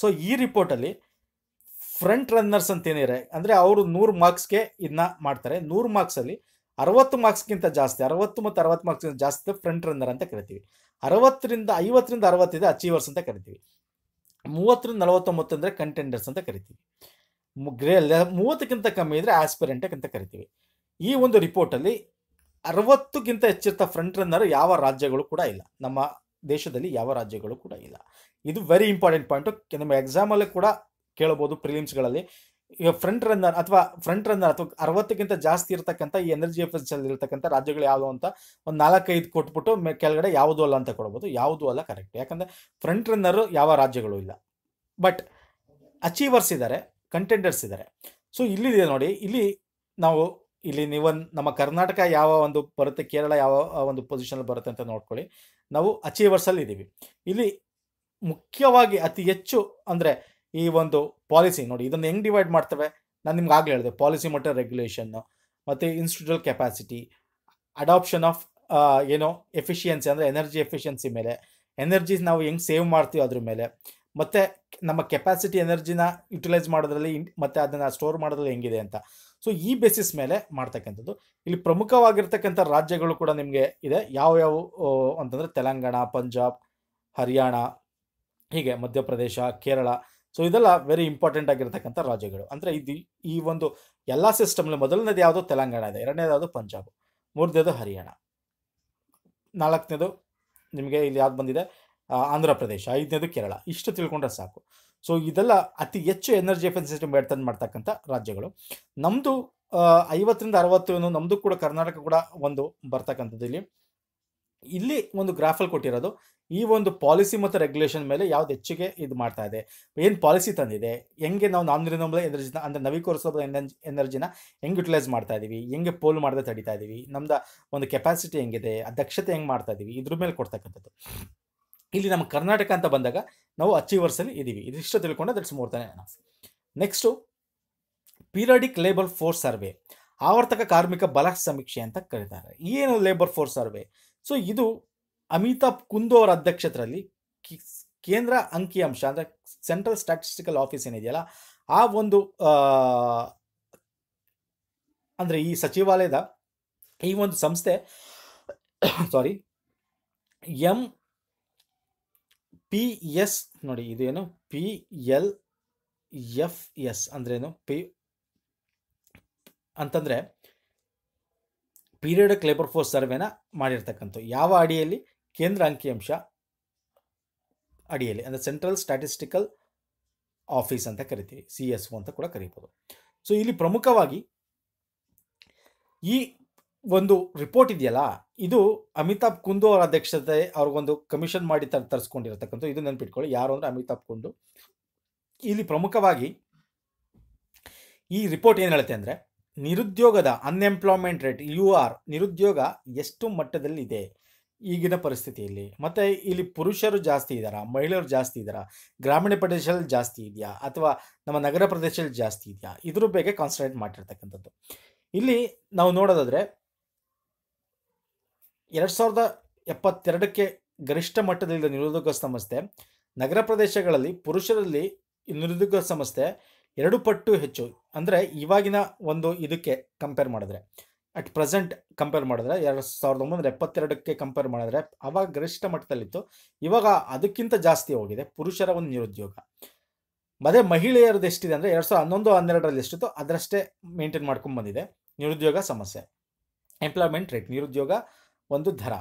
ಸೊ ಈ ರಿಪೋರ್ಟಲ್ಲಿ ಫ್ರಂಟ್ ರನ್ನರ್ಸ್ ಅಂತ ಏನಿದೆ ಅಂದರೆ ಅವರು ನೂರು ಮಾರ್ಕ್ಸ್ಗೆ ಇದನ್ನ ಮಾಡ್ತಾರೆ ನೂರು ಮಾರ್ಕ್ಸಲ್ಲಿ ಅರವತ್ತು ಮಾರ್ಕ್ಸ್ಗಿಂತ ಜಾಸ್ತಿ ಅರವತ್ತು ಮತ್ತು ಅರವತ್ತು ಮಾರ್ಕ್ಸ್ಗಿಂತ ಜಾಸ್ತಿ ಫ್ರಂಟ್ ರನ್ನರ್ ಅಂತ ಕರಿತೀವಿ ಅರವತ್ತರಿಂದ ಐವತ್ತರಿಂದ ಅರವತ್ತಿದೆ ಅಚೀವರ್ಸ್ ಅಂತ ಕರಿತೀವಿ ಮೂವತ್ತರಿಂದ ನಲವತ್ತೊಂಬತ್ತು ಅಂದರೆ ಕಂಟೆಂಡರ್ಸ್ ಅಂತ ಕರಿತೀವಿ ಗ್ರೇ ಮೂವತ್ತಕ್ಕಿಂತ ಕಮ್ಮಿ ಇದ್ದರೆ ಆಸ್ಪಿರೆಂಟ್ ಅಂತ ಕರಿತೀವಿ ಈ ಒಂದು ರಿಪೋರ್ಟಲ್ಲಿ ಅರವತ್ತಕ್ಕಿಂತ ಹೆಚ್ಚಿರ್ತಾ ಫ್ರಂಟ್ ರನ್ನರ್ ಯಾವ ರಾಜ್ಯಗಳು ಕೂಡ ಇಲ್ಲ ನಮ್ಮ ದೇಶದಲ್ಲಿ ಯಾವ ರಾಜ್ಯಗಳು ಕೂಡ ಇಲ್ಲ ಇದು ವೆರಿ ಇಂಪಾರ್ಟೆಂಟ್ ಪಾಯಿಂಟು ನಮ್ಮ ಎಕ್ಸಾಮಲ್ಲೇ ಕೂಡ ಕೇಳಬಹುದು ಪ್ರಿಲಿಮ್ಸ್ಗಳಲ್ಲಿ ಈಗ ಫ್ರಂಟ್ ರನ್ನರ್ ಅಥವಾ ಫ್ರಂಟ್ ರನ್ನರ್ ಅಥವಾ ಅರವತ್ತಕ್ಕಿಂತ ಜಾಸ್ತಿ ಇರತಕ್ಕಂಥ ಈ ಎನರ್ಜಿ ಎಫೆನ್ಸ್ ಅಲ್ಲಿ ಇರತಕ್ಕಂಥ ರಾಜ್ಯಗಳು ಯಾವುದು ಅಂತ ಒಂದು ನಾಲ್ಕೈದು ಕೊಟ್ಬಿಟ್ಟು ಕೆಳಗಡೆ ಯಾವುದು ಅಲ್ಲ ಅಂತ ಕೊಡ್ಬೋದು ಯಾವುದು ಅಲ್ಲ ಕರೆಕ್ಟ್ ಯಾಕಂದರೆ ಫ್ರಂಟ್ ರನ್ನರು ಯಾವ ರಾಜ್ಯಗಳು ಇಲ್ಲ ಬಟ್ ಅಚೀವರ್ಸ್ ಇದ್ದಾರೆ ಕಂಟೆಂಡರ್ಸ್ ಇದ್ದಾರೆ ಸೊ ಇಲ್ಲಿದೆ ನೋಡಿ ಇಲ್ಲಿ ನಾವು ಇಲ್ಲಿ ನೀವು ನಮ್ಮ ಕರ್ನಾಟಕ ಯಾವ ಒಂದು ಬರುತ್ತೆ ಕೇರಳ ಯಾವ ಒಂದು ಪೊಸಿಷನಲ್ಲಿ ಬರುತ್ತೆ ಅಂತ ನೋಡ್ಕೊಳ್ಳಿ ನಾವು ಅಚೀವರ್ಸಲ್ಲಿ ಇದ್ದೀವಿ ಇಲ್ಲಿ ಮುಖ್ಯವಾಗಿ ಅತಿ ಹೆಚ್ಚು ಅಂದರೆ ಈ ಒಂದು ಪಾಲಿಸಿ ನೋಡಿ ಇದನ್ನು ಹೆಂಗೆ ಡಿವೈಡ್ ಮಾಡ್ತೇವೆ ನಾನು ನಿಮ್ಗೆ ಆಗಲೇ ಹೇಳಿದೆ ಪಾಲಿಸಿ ಮಟ್ಟ ರೆಗ್ಯುಲೇಷನ್ನು ಮತ್ತು ಇನ್ಸ್ಟಿಟ್ಯೂಷನಲ್ ಕೆಪಾಸಿಟಿ ಅಡಾಪ್ಷನ್ ಆಫ್ ಏನೋ ಎಫಿಷಿಯನ್ಸಿ ಅಂದರೆ ಎನರ್ಜಿ ಎಫಿಷಿಯನ್ಸಿ ಮೇಲೆ ಎನರ್ಜಿ ನಾವು ಹೆಂಗೆ ಸೇವ್ ಮಾಡ್ತೀವಿ ಅದ್ರ ಮೇಲೆ ಮತ್ತು ನಮ್ಮ ಕೆಪಾಸಿಟಿ ಎನರ್ಜಿನ ಯುಟಿಲೈಸ್ ಮಾಡೋದ್ರಲ್ಲಿ ಮತ್ತು ಅದನ್ನು ಸ್ಟೋರ್ ಮಾಡೋದ್ರಲ್ಲಿ ಹೆಂಗಿದೆ ಅಂತ ಸೊ ಈ ಬೇಸಿಸ್ ಮೇಲೆ ಮಾಡ್ತಕ್ಕಂಥದ್ದು ಇಲ್ಲಿ ಪ್ರಮುಖವಾಗಿರ್ತಕ್ಕಂಥ ರಾಜ್ಯಗಳು ಕೂಡ ನಿಮಗೆ ಇದೆ ಯಾವ ಅಂತಂದರೆ ತೆಲಂಗಾಣ ಪಂಜಾಬ್ ಹರಿಯಾಣ ಹೀಗೆ ಮಧ್ಯಪ್ರದೇಶ ಕೇರಳ ಸೊ ಇದೆಲ್ಲ ವೆರಿ ಇಂಪಾರ್ಟೆಂಟ್ ಆಗಿರ್ತಕ್ಕಂಥ ರಾಜ್ಯಗಳು ಅಂದರೆ ಇದು ಈ ಒಂದು ಎಲ್ಲ ಸಿಸ್ಟಮ್ನಲ್ಲಿ ಮೊದಲನೇದು ಯಾವುದು ತೆಲಂಗಾಣ ಇದೆ ಎರಡನೇದಾವುದು ಪಂಜಾಬ್ ಮೂರನೇದು ಹರಿಯಾಣ ನಾಲ್ಕನೇದು ನಿಮಗೆ ಇಲ್ಲಿ ಯಾವ್ದು ಬಂದಿದೆ ಆಂಧ್ರ ಪ್ರದೇಶ ಐದನೇದು ಕೇರಳ ಇಷ್ಟು ತಿಳ್ಕೊಂಡ್ರೆ ಸಾಕು ಸೊ ಇದೆಲ್ಲ ಅತಿ ಹೆಚ್ಚು ಎನರ್ಜಿ ಎಫಿಷಿಯನ್ಸಿ ಸಿಸ್ಟಮ್ ಬೇಡ್ತಂದು ಮಾಡ್ತಕ್ಕಂಥ ರಾಜ್ಯಗಳು ನಮ್ಮದು ಐವತ್ತರಿಂದ ಅರವತ್ತು ನಮ್ಮದು ಕೂಡ ಕರ್ನಾಟಕ ಕೂಡ ಒಂದು ಬರ್ತಕ್ಕಂಥದ್ದು ಇಲ್ಲಿ ಇಲ್ಲಿ ಒಂದು ಗ್ರಾಫಲ್ ಕೊಟ್ಟಿರೋದು ಈ ಒಂದು ಪಾಲಿಸಿ ಮತ್ತು ರೆಗ್ಯುಲೇಷನ್ ಮೇಲೆ ಯಾವ್ದು ಹೆಚ್ಚಿಗೆ ಇದು ಮಾಡ್ತಾ ಇದೆ ಏನು ಪಾಲಿಸಿ ತಂದಿದೆ ಹೆಂಗೆ ನಾವು ನಾನ್ ರಿನೋಬಲ್ ಎನರ್ಜಿನ ಅಂದರೆ ನವೀಕರಿಸೋಬಲ್ ಎನರ್ಜಿ ಎನರ್ಜಿನ ಹೆಂಗೆ ಯುಟಿಲೈಸ್ ಮಾಡ್ತಾ ಇದ್ದೀವಿ ಹೆಂಗೆ ಪೋಲ್ ಮಾಡದೆ ತಡಿತಾ ಇದ್ದೀವಿ ನಮ್ದ ಒಂದು ಕೆಪಾಸಿಟಿ ಹೆಂಗಿದೆ ಆ ದಕ್ಷತೆ ಹೆಂಗೆ ಮಾಡ್ತಾ ಇದ್ದೀವಿ ಇದ್ರ ಮೇಲೆ ಕೊಡ್ತಕ್ಕಂಥದ್ದು ಇಲ್ಲಿ ನಮ್ಮ ಕರ್ನಾಟಕ ಅಂತ ಬಂದಾಗ ನಾವು ಅಚೀವರ್ಸಲ್ಲಿ ಇದ್ದೀವಿ ಇದಿಷ್ಟು ತಿಳ್ಕೊಂಡೆ that's more than enough next periodic labour force survey ಆವರ್ತಕ ಕಾರ್ಮಿಕ ಬಲ ಸಮೀಕ್ಷೆ ಅಂತ ಕರೀತಾರೆ ಏನು ಲೇಬರ್ ಫೋರ್ಸ್ ಸರ್ವೆ ಸೊ ಇದು ಅಮಿತಾಬ್ ಕುಂದು ಅವರ ಅಧ್ಯಕ್ಷತೆಯಲ್ಲಿ ಕೇಂದ್ರ ಅಂಕಿಅಂಶ ಅಂದರೆ ಸೆಂಟ್ರಲ್ ಸ್ಟ್ಯಾಟಿಸ್ಟಿಕಲ್ ಆಫೀಸ್ ಏನಿದೆಯಲ್ಲ ಆ ಒಂದು ಅಂದರೆ ಈ ಸಚಿವಾಲಯದ ಈ ಒಂದು ಸಂಸ್ಥೆ ಸಾರಿ (coughs) ಎಂ ಪಿ ಎಸ್ ನೋಡಿ ಇದೇನು ಪಿ ಎಲ್ ಎಫ್ ಎಸ್ ಏನು ಪಿ ಅಂತಂದರೆ ಪೀರಿಯಡ್ ಲೇಬರ್ ಫೋರ್ಸ್ ಸರ್ವೆನ ಮಾಡಿರ್ತಕ್ಕಂಥ ಯಾವ ಅಡಿಯಲ್ಲಿ ಕೇಂದ್ರ ಅಂಕಿಅಂಶ ಅಡಿಯಲ್ಲಿ ಅಂದರೆ ಸೆಂಟ್ರಲ್ ಸ್ಟ್ಯಾಟಿಸ್ಟಿಕಲ್ ಆಫೀಸ್ ಅಂತ ಕರಿತೀವಿ ಸಿ ಎಸ್ ಒ ಅಂತ ಕೂಡ ಕರಿಬೋದು ಸೊ ಇಲ್ಲಿ ಪ್ರಮುಖವಾಗಿ ಈ ಒಂದು ರಿಪೋರ್ಟ್ ಇದೆಯಲ್ಲ ಇದು ಅಮಿತಾಬ್ ಕುಂದು ಅವರ ಅಧ್ಯಕ್ಷತೆ ಅವ್ರಿಗೊಂದು ಕಮಿಷನ್ ಮಾಡಿ ತರ್ ತರಿಸ್ಕೊಂಡಿರತಕ್ಕಂಥ ಇದು ನೆನ್ಪಿಟ್ಕೊಳ್ಳಿ ಯಾರು ಅಂದ್ರೆ ಅಮಿತಾಬ್ ಕುಂದು ಇಲ್ಲಿ ಪ್ರಮುಖವಾಗಿ ಈ ರಿಪೋರ್ಟ್ ಏನು ಹೇಳುತ್ತೆ ಅಂದರೆ ನಿರುದ್ಯೋಗದ ಅನ್ಎಂಪ್ಲಾಯ್ಮೆಂಟ್ ರೇಟ್ ಯು ಆರ್ ನಿರುದ್ಯೋಗ ಎಷ್ಟು ಮಟ್ಟದಲ್ಲಿದೆ ಈಗಿನ ಪರಿಸ್ಥಿತಿಯಲ್ಲಿ ಮತ್ತು ಇಲ್ಲಿ ಪುರುಷರು ಜಾಸ್ತಿ ಇದ್ದಾರಾ ಮಹಿಳೆಯರು ಜಾಸ್ತಿ ಇದ್ದಾರಾ ಗ್ರಾಮೀಣ ಪ್ರದೇಶದಲ್ಲಿ ಜಾಸ್ತಿ ಇದೆಯಾ ಅಥವಾ ನಮ್ಮ ನಗರ ಪ್ರದೇಶದಲ್ಲಿ ಜಾಸ್ತಿ ಇದೆಯಾ ಇದ್ರ ಬಗ್ಗೆ ಕಾನ್ಸಂಟ್ರೇಟ್ ಮಾಡಿರ್ತಕ್ಕಂಥದ್ದು ಇಲ್ಲಿ ನಾವು ನೋಡೋದಾದರೆ ಎರಡು ಸಾವಿರದ ಎಪ್ಪತ್ತೆರಡಕ್ಕೆ ಗರಿಷ್ಠ ಮಟ್ಟದಲ್ಲಿದ್ದ ನಿರುದ್ಯೋಗ ಸಮಸ್ಯೆ ನಗರ ಪ್ರದೇಶಗಳಲ್ಲಿ ಪುರುಷರಲ್ಲಿ ನಿರುದ್ಯೋಗ ಸಮಸ್ಯೆ ಎರಡು ಪಟ್ಟು ಹೆಚ್ಚು ಅಂದರೆ ಇವಾಗಿನ ಒಂದು ಇದಕ್ಕೆ ಕಂಪೇರ್ ಮಾಡಿದ್ರೆ ಅಟ್ ಪ್ರೆಸೆಂಟ್ ಕಂಪೇರ್ ಮಾಡಿದ್ರೆ ಎರಡು ಸಾವಿರದ ಒಂಬೈನೂರ ಎಪ್ಪತ್ತೆರಡಕ್ಕೆ ಕಂಪೇರ್ ಮಾಡಿದ್ರೆ ಅವಾಗ ಗರಿಷ್ಠ ಮಟ್ಟದಲ್ಲಿತ್ತು ಇವಾಗ ಅದಕ್ಕಿಂತ ಜಾಸ್ತಿ ಹೋಗಿದೆ ಪುರುಷರ ಒಂದು ನಿರುದ್ಯೋಗ ಅದೇ ಮಹಿಳೆಯರದ್ದು ಎಷ್ಟಿದೆ ಅಂದರೆ ಎರಡು ಸಾವಿರದ ಹನ್ನೊಂದು ಹನ್ನೆರಡರಲ್ಲಿ ಎಷ್ಟಿತ್ತು ಅದರಷ್ಟೇ ಮೇಂಟೈನ್ ಮಾಡ್ಕೊಂಡು ಬಂದಿದೆ ನಿರುದ್ಯೋಗ ಸಮಸ್ಯೆ ಎಂಪ್ಲಾಯ್ಮೆಂಟ್ ರೇಟ್ ನಿರುದ್ಯೋಗ ಒಂದು ದರ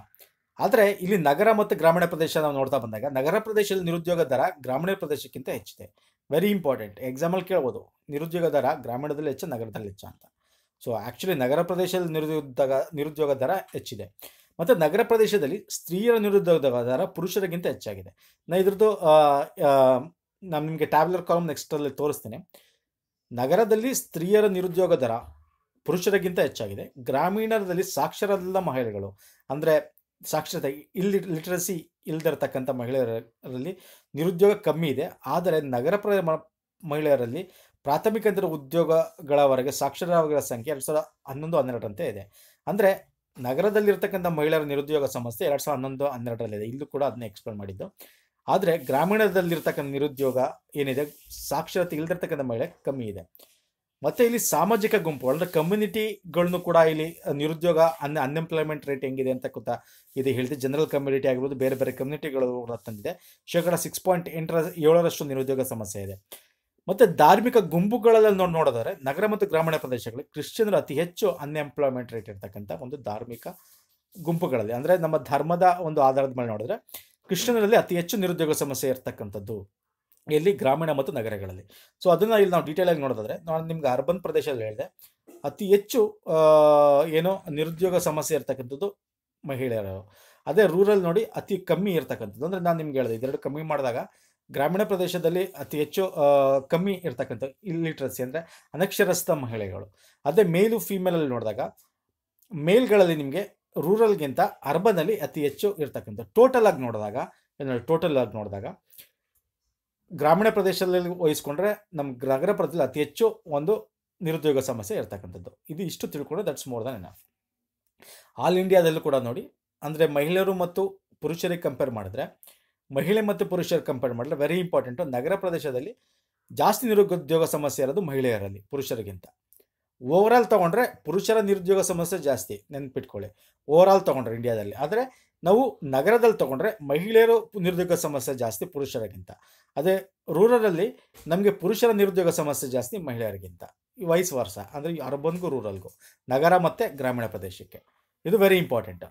ಆದರೆ ಇಲ್ಲಿ ನಗರ ಮತ್ತು ಗ್ರಾಮೀಣ ಪ್ರದೇಶ ನಾವು ನೋಡ್ತಾ ಬಂದಾಗ ನಗರ ಪ್ರದೇಶದ ನಿರುದ್ಯೋಗ ದರ ಗ್ರಾಮೀಣ ಪ್ರದೇಶಕ್ಕಿಂತ ಹೆಚ್ಚಿದೆ ವೆರಿ ಇಂಪಾರ್ಟೆಂಟ್ ಎಕ್ಸಾಂಪಲ್ ಕೇಳ್ಬೋದು ನಿರುದ್ಯೋಗ ದರ ಗ್ರಾಮೀಣದಲ್ಲಿ ಹೆಚ್ಚು ನಗರದಲ್ಲಿ ಹೆಚ್ಚು ಅಂತ ಸೊ ಆ್ಯಕ್ಚುಲಿ ನಗರ ಪ್ರದೇಶದಲ್ಲಿ ನಿರುದ್ಯೋಗ ನಿರುದ್ಯೋಗ ದರ ಹೆಚ್ಚಿದೆ ಮತ್ತು ನಗರ ಪ್ರದೇಶದಲ್ಲಿ ಸ್ತ್ರೀಯರ ನಿರುದ್ಯೋಗ ದರ ಪುರುಷರಿಗಿಂತ ಹೆಚ್ಚಾಗಿದೆ ನಾನು ಇದ್ರದ್ದು ನಾನು ನಿಮಗೆ ಟ್ಯಾಬ್ಲರ್ ಕಾಲಮ್ ನೆಕ್ಸ್ಟಲ್ಲಿ ತೋರಿಸ್ತೇನೆ ನಗರದಲ್ಲಿ ಸ್ತ್ರೀಯರ ನಿರುದ್ಯೋಗ ದರ ಪುರುಷರಿಗಿಂತ ಹೆಚ್ಚಾಗಿದೆ ಗ್ರಾಮೀಣದಲ್ಲಿ ಸಾಕ್ಷರಲ್ಲ ಮಹಿಳೆಗಳು ಅಂದರೆ ಸಾಕ್ಷರತೆ ಇಲ್ಲಿ ಲಿಟ್ರಸಿ ಇಲ್ಲದಿರತಕ್ಕಂಥ ಮಹಿಳೆಯರಲ್ಲಿ ನಿರುದ್ಯೋಗ ಕಮ್ಮಿ ಇದೆ ಆದರೆ ನಗರ ಪ್ರ ಮಹಿಳೆಯರಲ್ಲಿ ಪ್ರಾಥಮಿಕ ಉದ್ಯೋಗಗಳವರೆಗೆ ಸಾಕ್ಷರಗಳ ಸಂಖ್ಯೆ ಎರಡು ಸಾವಿರದ ಹನ್ನೊಂದು ಹನ್ನೆರಡರಂತೆ ಇದೆ ಅಂದರೆ ನಗರದಲ್ಲಿರ್ತಕ್ಕಂಥ ಮಹಿಳೆಯರ ನಿರುದ್ಯೋಗ ಸಮಸ್ಯೆ ಎರಡು ಸಾವಿರದ ಹನ್ನೊಂದು ಹನ್ನೆರಡರಲ್ಲಿದೆ ಇಲ್ಲೂ ಕೂಡ ಅದನ್ನ ಎಕ್ಸ್ಪ್ಲೇನ್ ಮಾಡಿದ್ದು ಆದರೆ ಗ್ರಾಮೀಣದಲ್ಲಿರ್ತಕ್ಕಂಥ ನಿರುದ್ಯೋಗ ಏನಿದೆ ಸಾಕ್ಷರತೆ ಇಲ್ಲದಿರ್ತಕ್ಕಂಥ ಮಹಿಳೆ ಕಮ್ಮಿ ಇದೆ ಮತ್ತೆ ಇಲ್ಲಿ ಸಾಮಾಜಿಕ ಗುಂಪು ಅಂದ್ರೆ ಕಮ್ಯುನಿಟಿಗಳನ್ನು ಕೂಡ ಇಲ್ಲಿ ನಿರುದ್ಯೋಗ ಅನ್ ಅನ್ಎಂಪ್ಲಾಯ್ಮೆಂಟ್ ರೇಟ್ ಹೆಂಗಿದೆ ಅಂತ ಗೊತ್ತ ಇದು ಹೇಳಿದೆ ಜನರಲ್ ಕಮ್ಯುನಿಟಿ ಆಗಿರ್ಬೋದು ಬೇರೆ ಬೇರೆ ಕಮ್ಯುನಿಟಿಗಳು ತಂದಿದೆ ಶೇಕಡ ಸಿಕ್ಸ್ ಪಾಯಿಂಟ್ ಎಂಟರ ಏಳರಷ್ಟು ನಿರುದ್ಯೋಗ ಸಮಸ್ಯೆ ಇದೆ ಮತ್ತು ಧಾರ್ಮಿಕ ಗುಂಪುಗಳಲ್ಲಿ ನೋಡಿ ನೋಡಿದರೆ ನಗರ ಮತ್ತು ಗ್ರಾಮೀಣ ಪ್ರದೇಶಗಳಲ್ಲಿ ಕ್ರಿಶ್ಚಿಯನ್ರು ಅತಿ ಹೆಚ್ಚು ಅನ್ಎಂಪ್ಲಾಯ್ಮೆಂಟ್ ರೇಟ್ ಇರ್ತಕ್ಕಂಥ ಒಂದು ಧಾರ್ಮಿಕ ಗುಂಪುಗಳಲ್ಲಿ ಅಂದರೆ ನಮ್ಮ ಧರ್ಮದ ಒಂದು ಆಧಾರದ ಮೇಲೆ ನೋಡಿದ್ರೆ ಕ್ರಿಶ್ಚಿಯನರಲ್ಲಿ ಅತಿ ಹೆಚ್ಚು ನಿರುದ್ಯೋಗ ಸಮಸ್ಯೆ ಇರ್ತಕ್ಕಂಥದ್ದು ಎಲ್ಲಿ ಗ್ರಾಮೀಣ ಮತ್ತು ನಗರಗಳಲ್ಲಿ ಸೊ ಅದನ್ನು ಇಲ್ಲಿ ನಾವು ಆಗಿ ನೋಡೋದಾದ್ರೆ ನಾನು ನಿಮ್ಗೆ ಅರ್ಬನ್ ಪ್ರದೇಶದಲ್ಲಿ ಹೇಳಿದೆ ಅತಿ ಹೆಚ್ಚು ಏನೋ ನಿರುದ್ಯೋಗ ಸಮಸ್ಯೆ ಇರ್ತಕ್ಕಂಥದ್ದು ಮಹಿಳೆಯರು ಅದೇ ರೂರಲ್ ನೋಡಿ ಅತಿ ಕಮ್ಮಿ ಇರ್ತಕ್ಕಂಥದ್ದು ಅಂದರೆ ನಾನು ನಿಮ್ಗೆ ಹೇಳಿದೆ ಇದೆರಡು ಕಮ್ಮಿ ಮಾಡಿದಾಗ ಗ್ರಾಮೀಣ ಪ್ರದೇಶದಲ್ಲಿ ಅತಿ ಹೆಚ್ಚು ಕಮ್ಮಿ ಇರ್ತಕ್ಕಂಥ ಇಲ್ಲಿಟ್ರಸಿ ಅಂದರೆ ಅನಕ್ಷರಸ್ಥ ಮಹಿಳೆಗಳು ಅದೇ ಮೇಲು ಫೀಮೇಲಲ್ಲಿ ನೋಡಿದಾಗ ಮೇಲ್ಗಳಲ್ಲಿ ನಿಮಗೆ ರೂರಲ್ಗಿಂತ ಅರ್ಬನಲ್ಲಿ ಅತಿ ಹೆಚ್ಚು ಇರ್ತಕ್ಕಂಥ ಟೋಟಲ್ ಆಗಿ ನೋಡಿದಾಗ ಟೋಟಲ್ ಆಗಿ ನೋಡಿದಾಗ ಗ್ರಾಮೀಣ ಪ್ರದೇಶದಲ್ಲಿ ವಹಿಸ್ಕೊಂಡ್ರೆ ನಮ್ಮ ನಗರ ಪ್ರದೇಶದಲ್ಲಿ ಅತಿ ಹೆಚ್ಚು ಒಂದು ನಿರುದ್ಯೋಗ ಸಮಸ್ಯೆ ಇರ್ತಕ್ಕಂಥದ್ದು ಇದು ಇಷ್ಟು ತಿಳ್ಕೊಂಡ್ರೆ that's more than enough all ಇಂಡಿಯಾದಲ್ಲೂ ಕೂಡ ನೋಡಿ ಅಂದರೆ ಮಹಿಳೆಯರು ಮತ್ತು ಪುರುಷರಿಗೆ ಕಂಪೇರ್ ಮಾಡಿದ್ರೆ ಮಹಿಳೆ ಮತ್ತು ಪುರುಷರು ಕಂಪೇರ್ ಮಾಡಿದ್ರೆ ವೆರಿ ಇಂಪಾರ್ಟೆಂಟು ನಗರ ಪ್ರದೇಶದಲ್ಲಿ ಜಾಸ್ತಿ ನಿರುದ್ಯೋಗ ಸಮಸ್ಯೆ ಇರೋದು ಮಹಿಳೆಯರಲ್ಲಿ ಪುರುಷರಿಗಿಂತ ಓವರ್ ಆಲ್ ತೊಗೊಂಡ್ರೆ ಪುರುಷರ ನಿರುದ್ಯೋಗ ಸಮಸ್ಯೆ ಜಾಸ್ತಿ ನೆನ್ಪಿಟ್ಕೊಳ್ಳಿ ಓವರ್ ಆಲ್ ತೊಗೊಂಡ್ರೆ ಇಂಡಿಯಾದಲ್ಲಿ ಆದರೆ ನಾವು ನಗರದಲ್ಲಿ ತೊಗೊಂಡ್ರೆ ಮಹಿಳೆಯರು ನಿರುದ್ಯೋಗ ಸಮಸ್ಯೆ ಜಾಸ್ತಿ ಪುರುಷರಿಗಿಂತ ಅದೇ ರೂರಲಲ್ಲಿ ನಮಗೆ ಪುರುಷರ ನಿರುದ್ಯೋಗ ಸಮಸ್ಯೆ ಜಾಸ್ತಿ ಮಹಿಳೆಯರಿಗಿಂತ ಈ ವಯಸ್ ವರ್ಷ ಅಂದರೆ ಅರ್ಬನ್ಗೂ ರೂರಲ್ಗೂ ನಗರ ಮತ್ತು ಗ್ರಾಮೀಣ ಪ್ರದೇಶಕ್ಕೆ ಇದು ವೆರಿ ಇಂಪಾರ್ಟೆಂಟ್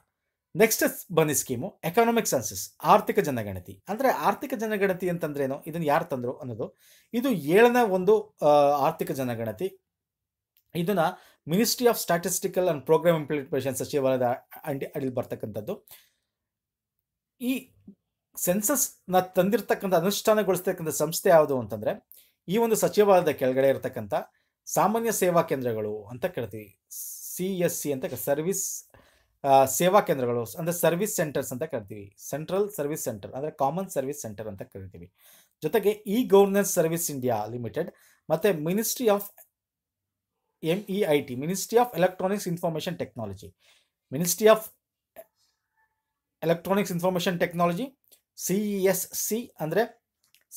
ನೆಕ್ಸ್ಟ್ ಬನ್ನಿ ಸ್ಕೀಮು ಎಕನಾಮಿಕ್ ಸೆನ್ಸಸ್ ಆರ್ಥಿಕ ಜನಗಣತಿ ಅಂದರೆ ಆರ್ಥಿಕ ಜನಗಣತಿ ಅಂತಂದ್ರೇನು ಇದನ್ನು ಯಾರು ತಂದರು ಅನ್ನೋದು ಇದು ಏಳನೇ ಒಂದು ಆರ್ಥಿಕ ಜನಗಣತಿ ಇದನ್ನ ministry of statistical and programme implementation ಸಚಿವಾಲಯದ ಅಡಿಯಲ್ಲಿ ಬರ್ತಕ್ಕಂಥದ್ದು ಈ ಸೆನ್ಸಸ್ ನ ತಂದಿರತಕ್ಕಂಥ ಅನುಷ್ಠಾನಗೊಳಿಸ್ತಕ್ಕಂಥ ಸಂಸ್ಥೆ ಯಾವುದು ಅಂತಂದ್ರೆ ಈ ಒಂದು ಸಚಿವಾಲಯದ ಕೆಳಗಡೆ ಇರತಕ್ಕಂಥ ಸಾಮಾನ್ಯ ಸೇವಾ ಕೇಂದ್ರಗಳು ಅಂತ ಕರಿತೀವಿ ಸಿ ಎಸ್ ಸಿ ಅಂತ ಸರ್ವಿಸ್ ಸೇವಾ ಕೇಂದ್ರಗಳು ಅಂದರೆ ಸರ್ವಿಸ್ ಸೆಂಟರ್ಸ್ ಅಂತ ಕರಿತೀವಿ ಸೆಂಟ್ರಲ್ ಸರ್ವಿಸ್ ಸೆಂಟರ್ ಅಂದ್ರೆ ಕಾಮನ್ ಸರ್ವಿಸ್ ಸೆಂಟರ್ ಅಂತ ಕರಿತೀವಿ ಜೊತೆಗೆ E governance service India limited ಮತ್ತೆ ministry of M E I T ministry of electronics information technology ministry of electronics information technology C S C ಅಂದರೆ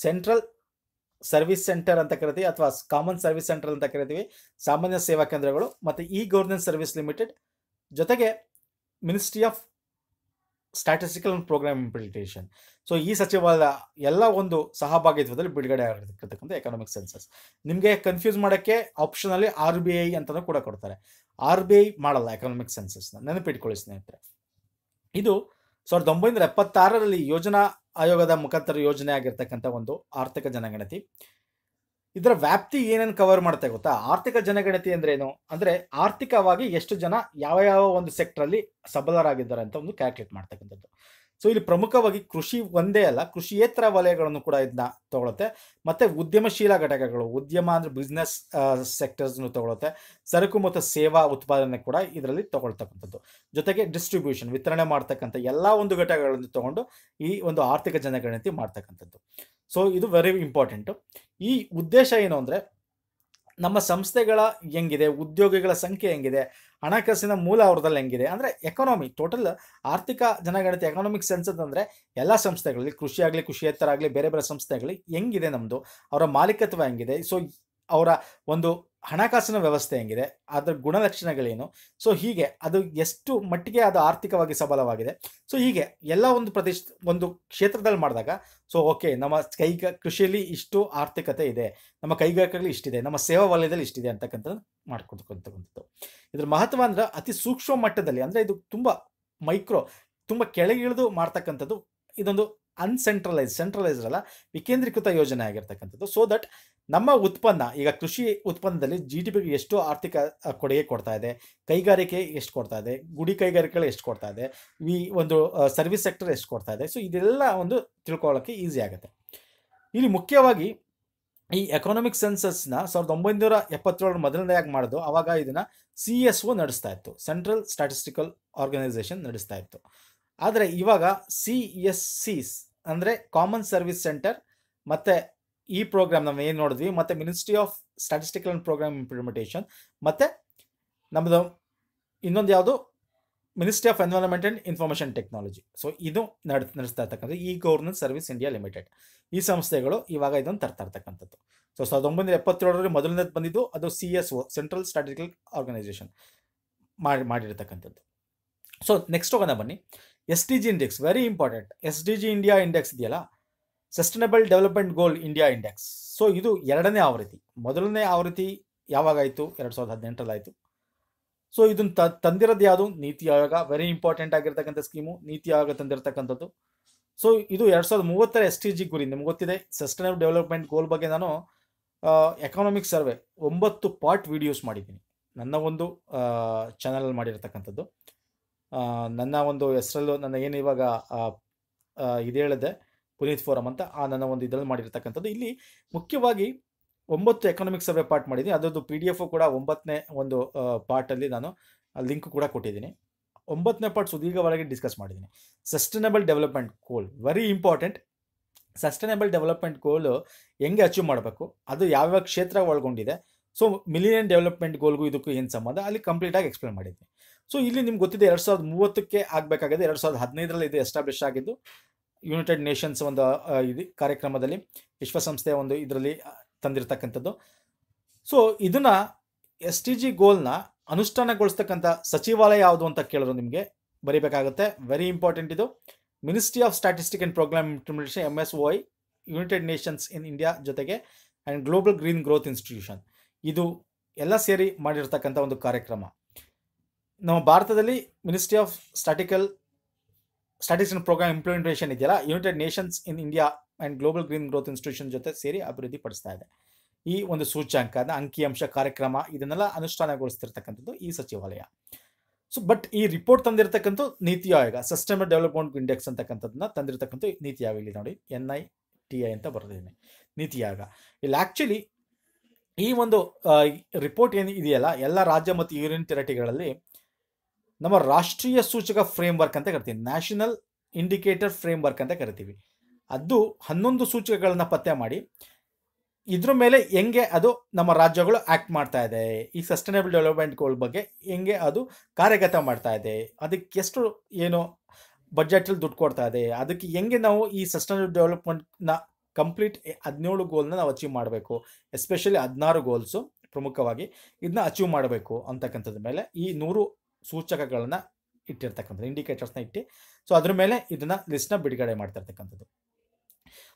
ಸೆಂಟ್ರಲ್ ಸರ್ವಿಸ್ ಸೆಂಟರ್ ಅಂತ ಕರಿತೀವಿ ಅಥವಾ ಕಾಮನ್ ಸರ್ವಿಸ್ ಸೆಂಟರ್ ಅಂತ ಕರಿತೀವಿ ಸಾಮಾನ್ಯ ಸೇವಾ ಕೇಂದ್ರಗಳು ಮತ್ತು ಇ ಗೌರ್ನೆನ್ಸ್ ಸರ್ವಿಸ್ ಲಿಮಿಟೆಡ್ ಜೊತೆಗೆ ministry of statistical and programme implementation so ಈ ಸಚಿವಾಲಯ ಎಲ್ಲ ಒಂದು ಸಹಭಾಗಿತ್ವದಲ್ಲಿ ಬಿಡುಗಡೆ ಆಗಿರ್ತಕ್ಕಂಥ ಎಕನಾಮಿಕ್ ಸೆನ್ಸಸ್ ನಿಮಗೆ ಕನ್ಫ್ಯೂಸ್ ಮಾಡೋಕ್ಕೆ ಆಪ್ಷನಲ್ಲಿ ಆರ್ ಬಿ ಐ ಅಂತಲೂ ಕೂಡ ಕೊಡ್ತಾರೆ ಆರ್ ಬಿ ಐ ಮಾಡಲ್ಲ ಎಕನಾಮಿಕ್ ಸೆನ್ಸಸ್ನ ನೆನಪಿಟ್ಕೊಳ್ಳಿ ಸ್ನೇಹಿತರೆ ಇದು ಸಾವಿರದ ಒಂಬೈನೂರ ಎಪ್ಪತ್ತಾರರಲ್ಲಿ ಯೋಜನಾ ಆಯೋಗದ ಮುಖಾಂತರ ಯೋಜನೆ ಆಗಿರ್ತಕ್ಕಂಥ ಒಂದು ಆರ್ಥಿಕ ಜನಗಣತಿ ಇದರ ವ್ಯಾಪ್ತಿ ಏನೇನು ಕವರ್ ಮಾಡ್ತಾ ಗೊತ್ತಾ ಆರ್ಥಿಕ ಜನಗಣತಿ ಅಂದ್ರೆ ಏನು ಅಂದ್ರೆ ಆರ್ಥಿಕವಾಗಿ ಎಷ್ಟು ಜನ ಯಾವ ಯಾವ ಒಂದು ಸೆಕ್ಟರ್ ಅಲ್ಲಿ ಸಬಲರಾಗಿದ್ದಾರೆ ಅಂತ ಒಂದು ಕ್ಯಾಲ್ಕುಲೇಟ್ ಮಾಡ್ತಕ್ಕಂಥದ್ದು ಸೊ ಇಲ್ಲಿ ಪ್ರಮುಖವಾಗಿ ಕೃಷಿ ಒಂದೇ ಅಲ್ಲ ಕೃಷಿಯೇತರ ವಲಯಗಳನ್ನು ಕೂಡ ಇದನ್ನ ತಗೊಳುತ್ತೆ ಮತ್ತೆ ಉದ್ಯಮಶೀಲ ಘಟಕಗಳು ಉದ್ಯಮ ಅಂದ್ರೆ ಬಿಸ್ನೆಸ್ ಸೆಕ್ಟರ್ಸ್ನು ತಗೊಳುತ್ತೆ ಸರಕು ಮತ್ತು ಸೇವಾ ಉತ್ಪಾದನೆ ಕೂಡ ಇದರಲ್ಲಿ ತಗೊಳ್ತಕ್ಕಂಥದ್ದು ಜೊತೆಗೆ ಡಿಸ್ಟ್ರಿಬ್ಯೂಷನ್ ವಿತರಣೆ ಮಾಡ್ತಕ್ಕಂಥ ಎಲ್ಲ ಒಂದು ಘಟಕಗಳನ್ನು ತಗೊಂಡು ಈ ಒಂದು ಆರ್ಥಿಕ ಜನಗಣತಿ ಮಾಡ್ತಕ್ಕಂಥದ್ದು ಸೊ ಇದು ವೆರಿ ಇಂಪಾರ್ಟೆಂಟು ಈ ಉದ್ದೇಶ ಏನು ಅಂದರೆ ನಮ್ಮ ಸಂಸ್ಥೆಗಳ ಹೆಂಗಿದೆ ಉದ್ಯೋಗಿಗಳ ಸಂಖ್ಯೆ ಹೆಂಗಿದೆ ಹಣಕಾಸಿನ ಮೂಲ ಅವ್ರದಲ್ಲಿ ಹೆಂಗಿದೆ ಅಂದರೆ ಎಕನಾಮಿ ಟೋಟಲ್ ಆರ್ಥಿಕ ಜನಗಣತಿ ಎಕನಾಮಿಕ್ ಸೆನ್ಸ್ ಅಂತಂದರೆ ಎಲ್ಲ ಸಂಸ್ಥೆಗಳಲ್ಲಿ ಕೃಷಿಯಾಗಲಿ ಕೃಷಿಯೇತರ ಆಗಲಿ ಬೇರೆ ಬೇರೆ ಸಂಸ್ಥೆಗಳಲ್ಲಿ ಹೆಂಗಿದೆ ನಮ್ಮದು ಅವರ ಮಾಲೀಕತ್ವ ಹೆಂಗಿದೆ ಸೊ ಅವರ ಒಂದು ಹಣಕಾಸಿನ ವ್ಯವಸ್ಥೆ ಹೆಂಗಿದೆ ಅದರ ಗುಣಲಕ್ಷಣಗಳೇನು ಸೊ ಹೀಗೆ ಅದು ಎಷ್ಟು ಮಟ್ಟಿಗೆ ಅದು ಆರ್ಥಿಕವಾಗಿ ಸಬಲವಾಗಿದೆ ಸೊ ಹೀಗೆ ಎಲ್ಲ ಒಂದು ಪ್ರದೇಶ ಒಂದು ಕ್ಷೇತ್ರದಲ್ಲಿ ಮಾಡಿದಾಗ ಸೊ ಓಕೆ ನಮ್ಮ ಕೈಗ ಕೃಷಿಯಲ್ಲಿ ಇಷ್ಟು ಆರ್ಥಿಕತೆ ಇದೆ ನಮ್ಮ ಕೈಗಾರಿಕೆಗಳು ಇಷ್ಟಿದೆ ನಮ್ಮ ಸೇವಾ ವಲಯದಲ್ಲಿ ಇಷ್ಟಿದೆ ಅಂತಕ್ಕಂಥದ್ದು ಮಾಡ್ಕೊಡ್ತಕ್ಕಂಥದ್ದು ಇದ್ರ ಮಹತ್ವ ಅಂದ್ರೆ ಅತಿ ಸೂಕ್ಷ್ಮ ಮಟ್ಟದಲ್ಲಿ ಅಂದರೆ ಇದು ತುಂಬ ಮೈಕ್ರೋ ತುಂಬ ಕೆಳಗಿಳಿದು ಮಾಡ್ತಕ್ಕಂಥದ್ದು ಇದೊಂದು ಅನ್ಸೆಂಟ್ರಲೈಸ್ ಸೆಂಟ್ರಲೈಸ್ಡ್ ಅಲ್ಲ ವಿಕೇಂದ್ರೀಕೃತ ಯೋಜನೆ ಆಗಿರ್ತಕ್ಕಂಥದ್ದು ಸೊ ದಟ್ ನಮ್ಮ ಉತ್ಪನ್ನ ಈಗ ಕೃಷಿ ಉತ್ಪನ್ನದಲ್ಲಿ ಜಿ ಡಿ ಪಿಗೆ ಎಷ್ಟು ಆರ್ಥಿಕ ಕೊಡುಗೆ ಕೊಡ್ತಾ ಇದೆ ಕೈಗಾರಿಕೆ ಎಷ್ಟು ಕೊಡ್ತಾ ಇದೆ ಗುಡಿ ಕೈಗಾರಿಕೆಗಳು ಎಷ್ಟು ಕೊಡ್ತಾ ಇದೆ ಈ ಒಂದು ಸರ್ವಿಸ್ ಸೆಕ್ಟರ್ ಎಷ್ಟು ಕೊಡ್ತಾ ಇದೆ ಸೊ ಇದೆಲ್ಲ ಒಂದು ತಿಳ್ಕೊಳ್ಳೋಕ್ಕೆ ಈಸಿ ಆಗುತ್ತೆ ಇಲ್ಲಿ ಮುಖ್ಯವಾಗಿ ಈ ಎಕನಾಮಿಕ್ ಸೆನ್ಸಸ್ನ ಸಾವಿರದ ಒಂಬೈನೂರ ಎಪ್ಪತ್ತೇಳರ ಮೊದಲನೇದಾಗಿ ಮಾಡೋದು ಆವಾಗ ಇದನ್ನು ಸಿ ಎಸ್ ಒ ನಡೆಸ್ತಾ ಇತ್ತು ಸೆಂಟ್ರಲ್ ಸ್ಟ್ಯಾಟಿಸ್ಟಿಕಲ್ ಆರ್ಗನೈಸೇಷನ್ ನಡೆಸ್ತಾ ಇತ್ತು ಆದರೆ ಇವಾಗ ಸಿ ಎಸ್ ಸಿಸ್ ಅಂದರೆ ಕಾಮನ್ ಸರ್ವಿಸ್ ಸೆಂಟರ್ ಮತ್ತು ಈ ಪ್ರೋಗ್ರಾಮ್ ನಾವು ಏನು ನೋಡಿದ್ವಿ ಮತ್ತು ministry of statistical and programme implementation ಮತ್ತು ನಮ್ಮದು ಇನ್ನೊಂದು ಯಾವುದು ministry of environment and information technology so ಇದು ನಡ್ ನಡೆಸ್ತಾ ಇರ್ತಕ್ಕಂಥ ಈ ಗೌರ್ನೆನ್ಸ್ ಸರ್ವಿಸ್ ಇಂಡಿಯಾ ಲಿಮಿಟೆಡ್ ಈ ಸಂಸ್ಥೆಗಳು ಇವಾಗ ಇದನ್ನು ತರ್ತಾ ಇರ್ತಕ್ಕಂಥದ್ದು ಸೊ ಸಾವಿರದ ಒಂಬೈನೂರ ಎಪ್ಪತ್ತೇಳರಲ್ಲಿ ಮೊದಲನೇದು ಬಂದಿದ್ದು ಅದು C S O central strategical organisation ಮಾಡಿ ಮಾಡಿರ್ತಕ್ಕಂಥದ್ದು ಸೊ ನೆಕ್ಸ್ಟ್ ಹೋಗೋಣ ಬನ್ನಿ S D G index very important S D G India index ಇದೆಯಲ್ಲ sustainable development goal India index so ಇದು ಎರಡನೇ ಆವೃತ್ತಿ ಮೊದಲನೇ ಆವೃತ್ತಿ ಯಾವಾಗಾಯಿತು ಎರಡು ಸಾವಿರದ ಹದಿನೆಂಟರಲ್ಲಾಯಿತು ಸೊ ಇದನ್ನು ತ ತಂದಿರೋದು ಯಾವುದು ನೀತಿ ಆಯೋಗ ವೆರಿ ಇಂಪಾರ್ಟೆಂಟ್ ಆಗಿರ್ತಕ್ಕಂಥ ಸ್ಕೀಮು ನೀತಿ ಆಯೋಗ ತಂದಿರತಕ್ಕಂಥದ್ದು ಸೊ ಇದು ಎರಡು ಸಾವಿರದ ಮೂವತ್ತರ ಎಸ್ ಟಿ ಜಿ ಗುರಿ ನಿಮ್ಗೆ ಗೊತ್ತಿದೆ ಸಸ್ಟೈನಬಲ್ ಡೆವಲಪ್ಮೆಂಟ್ ಗೋಲ್ ಬಗ್ಗೆ ನಾನು ಎಕನಾಮಿಕ್ ಸರ್ವೆ ಒಂಬತ್ತು ಪಾರ್ಟ್ ವಿಡಿಯೋಸ್ ಮಾಡಿದ್ದೀನಿ ನನ್ನ ಒಂದು ಚಾನಲಲ್ಲಿ ಮಾಡಿರ್ತಕ್ಕಂಥದ್ದು ನನ್ನ ಒಂದು ಹೆಸರಲ್ಲೂ ನನ್ನ ಏನು ಇವಾಗ ಇದು ಹೇಳಿದೆ ಪುನೀತ್ ಫೋರಮ್ ಅಂತ ಆ ನನ್ನ ಒಂದು ಇದರಲ್ಲಿ ಮಾಡಿರ್ತಕ್ಕಂಥದ್ದು ಇಲ್ಲಿ ಮುಖ್ಯವಾಗಿ ಒಂಬತ್ತು ಎಕನಾಮಿಕ್ ಸರ್ವೆ ಪಾರ್ಟ್ ಮಾಡಿದ್ದೀನಿ ಅದರದ್ದು ಪಿ ಡಿ ಎಫ್ ಕೂಡ ಒಂಬತ್ತನೇ ಒಂದು ಪಾರ್ಟಲ್ಲಿ ನಾನು ಲಿಂಕ್ ಕೂಡ ಕೊಟ್ಟಿದ್ದೀನಿ ಒಂಬತ್ತನೇ ಪಾರ್ಟ್ ಸುದೀರ್ಘವಾಗಿ ಡಿಸ್ಕಸ್ ಮಾಡಿದ್ದೀನಿ sustainable development goal very important sustainable development goal ಹೆಂಗೆ ಅಚೀವ್ ಮಾಡಬೇಕು ಅದು ಯಾವ್ಯಾವ ಕ್ಷೇತ್ರ ಒಳಗೊಂಡಿದೆ ಸೊ ಮಿಲಿನಿಯನ್ ಡೆವಲಪ್ಮೆಂಟ್ ಗೋಲ್ಗೂ ಇದಕ್ಕೂ ಏನು ಸಂಬಂಧ ಅಲ್ಲಿ ಕಂಪ್ಲೀಟಾಗಿ ಎಕ್ಸ್ಪ್ಲೇನ್ ಮಾಡಿದ್ದೀನಿ ಸೊ ಇಲ್ಲಿ ನಿಮ್ಗೆ ಗೊತ್ತಿದೆ ಎರಡು ಸಾವಿರದ ಮೂವತ್ತಕ್ಕೆ ಆಗಬೇಕಾಗಿದೆ ಎರಡು ಸಾವಿರದ ಹದಿನೈದರಲ್ಲಿ ಇದು ಎಸ್ಟಾಬ್ಲಿಷ್ ಆಗಿದ್ದು ಯುನೈಟೆಡ್ ನೇಷನ್ಸ್ ಒಂದು ಇದು ಕಾರ್ಯಕ್ರಮದಲ್ಲಿ ವಿಶ್ವಸಂಸ್ಥೆಯ ಒಂದು ಇದರಲ್ಲಿ ತಂದಿರತಕ್ಕಂಥದ್ದು ಸೊ ಇದನ್ನು ಎಸ್ ಟಿ ಜಿ ಗೋಲ್ನ ಅನುಷ್ಠಾನಗೊಳಿಸ್ತಕ್ಕಂಥ ಸಚಿವಾಲಯ ಯಾವುದು ಅಂತ ಕೇಳಿದ್ರು ನಿಮಗೆ ಬರೀಬೇಕಾಗುತ್ತೆ ವೆರಿ ಇಂಪಾರ್ಟೆಂಟ್ ಇದು ministry of statistic and programme implementation M S O United Nations in India ಜೊತೆಗೆ and global green growth institution ಇದು ಎಲ್ಲ ಸೇರಿ ಮಾಡಿರ್ತಕ್ಕಂಥ ಒಂದು ಕಾರ್ಯಕ್ರಮ ನಮ್ಮ ಭಾರತದಲ್ಲಿ ministry of statical statics programme implementation ಇದೆಯಲ್ಲ United Nations in India and global green growth institution ಜೊತೆ ಸೇರಿ ಅಭಿವೃದ್ಧಿ ಪಡಿಸ್ತಾ ಇದೆ ಈ ಒಂದು ಸೂಚ್ಯಾಂಕ ಅಂಕಿಅಂಶ ಕಾರ್ಯಕ್ರಮ ಇದನ್ನೆಲ್ಲ ಅನುಷ್ಠಾನಗೊಳಿಸ್ತಿರ್ತಕ್ಕಂಥದ್ದು ಈ ಸಚಿವಾಲಯ ಸೊ ಬಟ್ ಈ ರಿಪೋರ್ಟ್ ತಂದಿರತಕ್ಕಂಥ ನೀತಿ ಆಯೋಗ ಡೆವಲಪ್ಮೆಂಟ್ ಇಂಡೆಕ್ಸ್ ಅಂತಕ್ಕಂಥದ್ದನ್ನ ತಂದಿರತಕ್ಕಂಥ ನೀತಿ ಆಯೋಗ ಇಲ್ಲಿ ನೋಡಿ ಎನ್ ಐ ಟಿ ಐ ಅಂತ ಬರೆದಿದ್ದೀನಿ ನೀತಿ ಆಯೋಗ ಇಲ್ಲಿ ಆ್ಯಕ್ಚುಲಿ ಈ ಒಂದು ರಿಪೋರ್ಟ್ ಏನು ಇದೆಯಲ್ಲ ಎಲ್ಲ ರಾಜ್ಯ ಮತ್ತು ಯೂನಿಯನ್ ಟೆರಿಟರಿಗಳಲ್ಲಿ ನಮ್ಮ ರಾಷ್ಟ್ರೀಯ ಸೂಚಕ ಫ್ರೇಮ್ ವರ್ಕ್ ಅಂತ ಕರಿತೀವಿ ನ್ಯಾಷನಲ್ ಇಂಡಿಕೇಟರ್ ಫ್ರೇಮ್ ವರ್ಕ್ ಅಂತ ಕರಿತೀವಿ ಅದು ಹನ್ನೊಂದು ಸೂಚಕಗಳನ್ನು ಪತ್ತೆ ಮಾಡಿ ಇದ್ರ ಮೇಲೆ ಹೆಂಗೆ ಅದು ನಮ್ಮ ರಾಜ್ಯಗಳು ಆ್ಯಕ್ಟ್ ಮಾಡ್ತಾ ಇದೆ ಈ ಸಸ್ಟೈನಬಲ್ ಡೆವಲಪ್ಮೆಂಟ್ಗಳ ಬಗ್ಗೆ ಹೆಂಗೆ ಅದು ಕಾರ್ಯಗತ ಮಾಡ್ತಾ ಇದೆ ಅದಕ್ಕೆ ಎಷ್ಟು ಏನು ಬಜೆಟಲ್ಲಿ ದುಡ್ಡು ಕೊಡ್ತಾ ಇದೆ ಅದಕ್ಕೆ ಹೆಂಗೆ ನಾವು ಈ ಸಸ್ಟೈನಬಲ್ ಡೆವಲಪ್ಮೆಂಟ್ನ ಕಂಪ್ಲೀಟ್ ಹದಿನೇಳು ಗೋಲ್ನ ನಾವು ಅಚೀವ್ ಮಾಡಬೇಕು ಎಸ್ಪೆಷಲಿ ಹದಿನಾರು ಗೋಲ್ಸು ಪ್ರಮುಖವಾಗಿ ಇದನ್ನ ಅಚೀವ್ ಮಾಡಬೇಕು ಅಂತಕ್ಕಂಥದ್ದ ಮೇಲೆ ಈ ನೂರು ಸೂಚಕಗಳನ್ನ ಇಟ್ಟಿರ್ತಕ್ಕಂಥದ್ದು ಇಂಡಿಕೇಟರ್ಸ್ನ ಇಟ್ಟು ಸೊ ಅದ್ರ ಮೇಲೆ ಇದನ್ನು ಲಿಸ್ಟ್ನ ಬಿಡುಗಡೆ ಮಾಡ್ತಿರ್ತಕ್ಕಂಥದ್ದು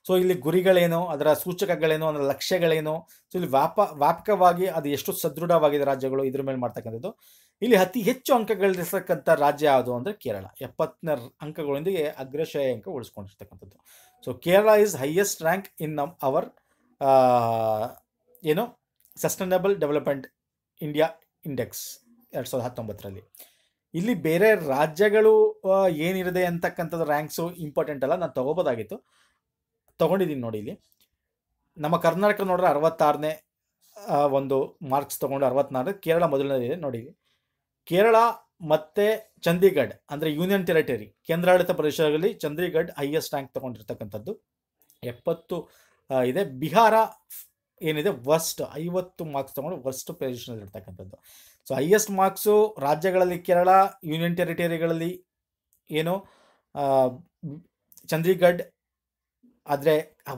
ಸೊ ಇಲ್ಲಿ ಗುರಿಗಳೇನು ಅದರ ಸೂಚಕಗಳೇನು ಅದರ ಲಕ್ಷ್ಯಗಳೇನು ಸೊ ಇಲ್ಲಿ ವ್ಯಾಪ ವ್ಯಾಪಕವಾಗಿ ಅದು ಎಷ್ಟು ಸದೃಢವಾಗಿದೆ ರಾಜ್ಯಗಳು ಇದ್ರ ಮೇಲೆ ಮಾಡ್ತಕ್ಕಂಥದ್ದು ಇಲ್ಲಿ ಅತಿ ಹೆಚ್ಚು ಅಂಕಗಳಿರ್ತಕ್ಕಂಥ ರಾಜ್ಯ ಯಾವುದು ಅಂದರೆ ಕೇರಳ ಎಪ್ಪತ್ತನೇ ಅಂಕಗಳೊಂದಿಗೆ ಅಗ್ರಶ್ರೇಯ ಅಂಕ ಉಳಿಸ್ಕೊಂಡಿರ್ತಕ್ಕಂಥದ್ದು so Kerala is highest rank in ನಮ್ ಅವರ್ ಏನು ಸಸ್ಟೈನಬಲ್ ಡೆವಲಪ್ಮೆಂಟ್ ಇಂಡಿಯಾ ಇಂಡೆಕ್ಸ್ ಎರಡು ಸಾವಿರದ ಹತ್ತೊಂಬತ್ತರಲ್ಲಿ ಇಲ್ಲಿ ಬೇರೆ ರಾಜ್ಯಗಳು ಏನಿರಿದೆ ಅಂತಕ್ಕಂಥದ್ದು ರ್ಯಾಂಕ್ಸು ಇಂಪಾರ್ಟೆಂಟ್ ಅಲ್ಲ ನಾನು ತೊಗೋಬೋದಾಗಿತ್ತು ತೊಗೊಂಡಿದ್ದೀನಿ ನೋಡಿ ಇಲ್ಲಿ ನಮ್ಮ ಕರ್ನಾಟಕ ನೋಡ್ರೆ ಅರವತ್ತಾರನೇ ಒಂದು ಮಾರ್ಕ್ಸ್ ತೊಗೊಂಡು ಅರವತ್ತಾರನೇ ಕೇರಳ ಮೊದಲನೇ ಇದೆ ನೋಡಿ ಕೇರಳ ಮತ್ತು ಚಂಡೀಗಢ್ ಅಂದರೆ ಯೂನಿಯನ್ ಟೆರಿಟರಿ ಕೇಂದ್ರಾಡಳಿತ ಪ್ರದೇಶಗಳಲ್ಲಿ ಚಂಡೀಗಢ್ ಹೈಯೆಸ್ಟ್ ರ್ಯಾಂಕ್ ತೊಗೊಂಡಿರ್ತಕ್ಕಂಥದ್ದು ಎಪ್ಪತ್ತು ಇದೆ ಬಿಹಾರ ಏನಿದೆ ವರ್ಸ್ಟ್ ಐವತ್ತು ಮಾರ್ಕ್ಸ್ ತೊಗೊಂಡು ವರ್ಸ್ಟ್ ಪೊಸಿಷನಲ್ಲಿ ಇರ್ತಕ್ಕಂಥದ್ದು ಸೊ ಹೈಯೆಸ್ಟ್ ಮಾರ್ಕ್ಸು ರಾಜ್ಯಗಳಲ್ಲಿ ಕೇರಳ ಯೂನಿಯನ್ ಟೆರಿಟರಿಗಳಲ್ಲಿ ಏನು ಚಂಡೀಗಢ್ ಆದರೆ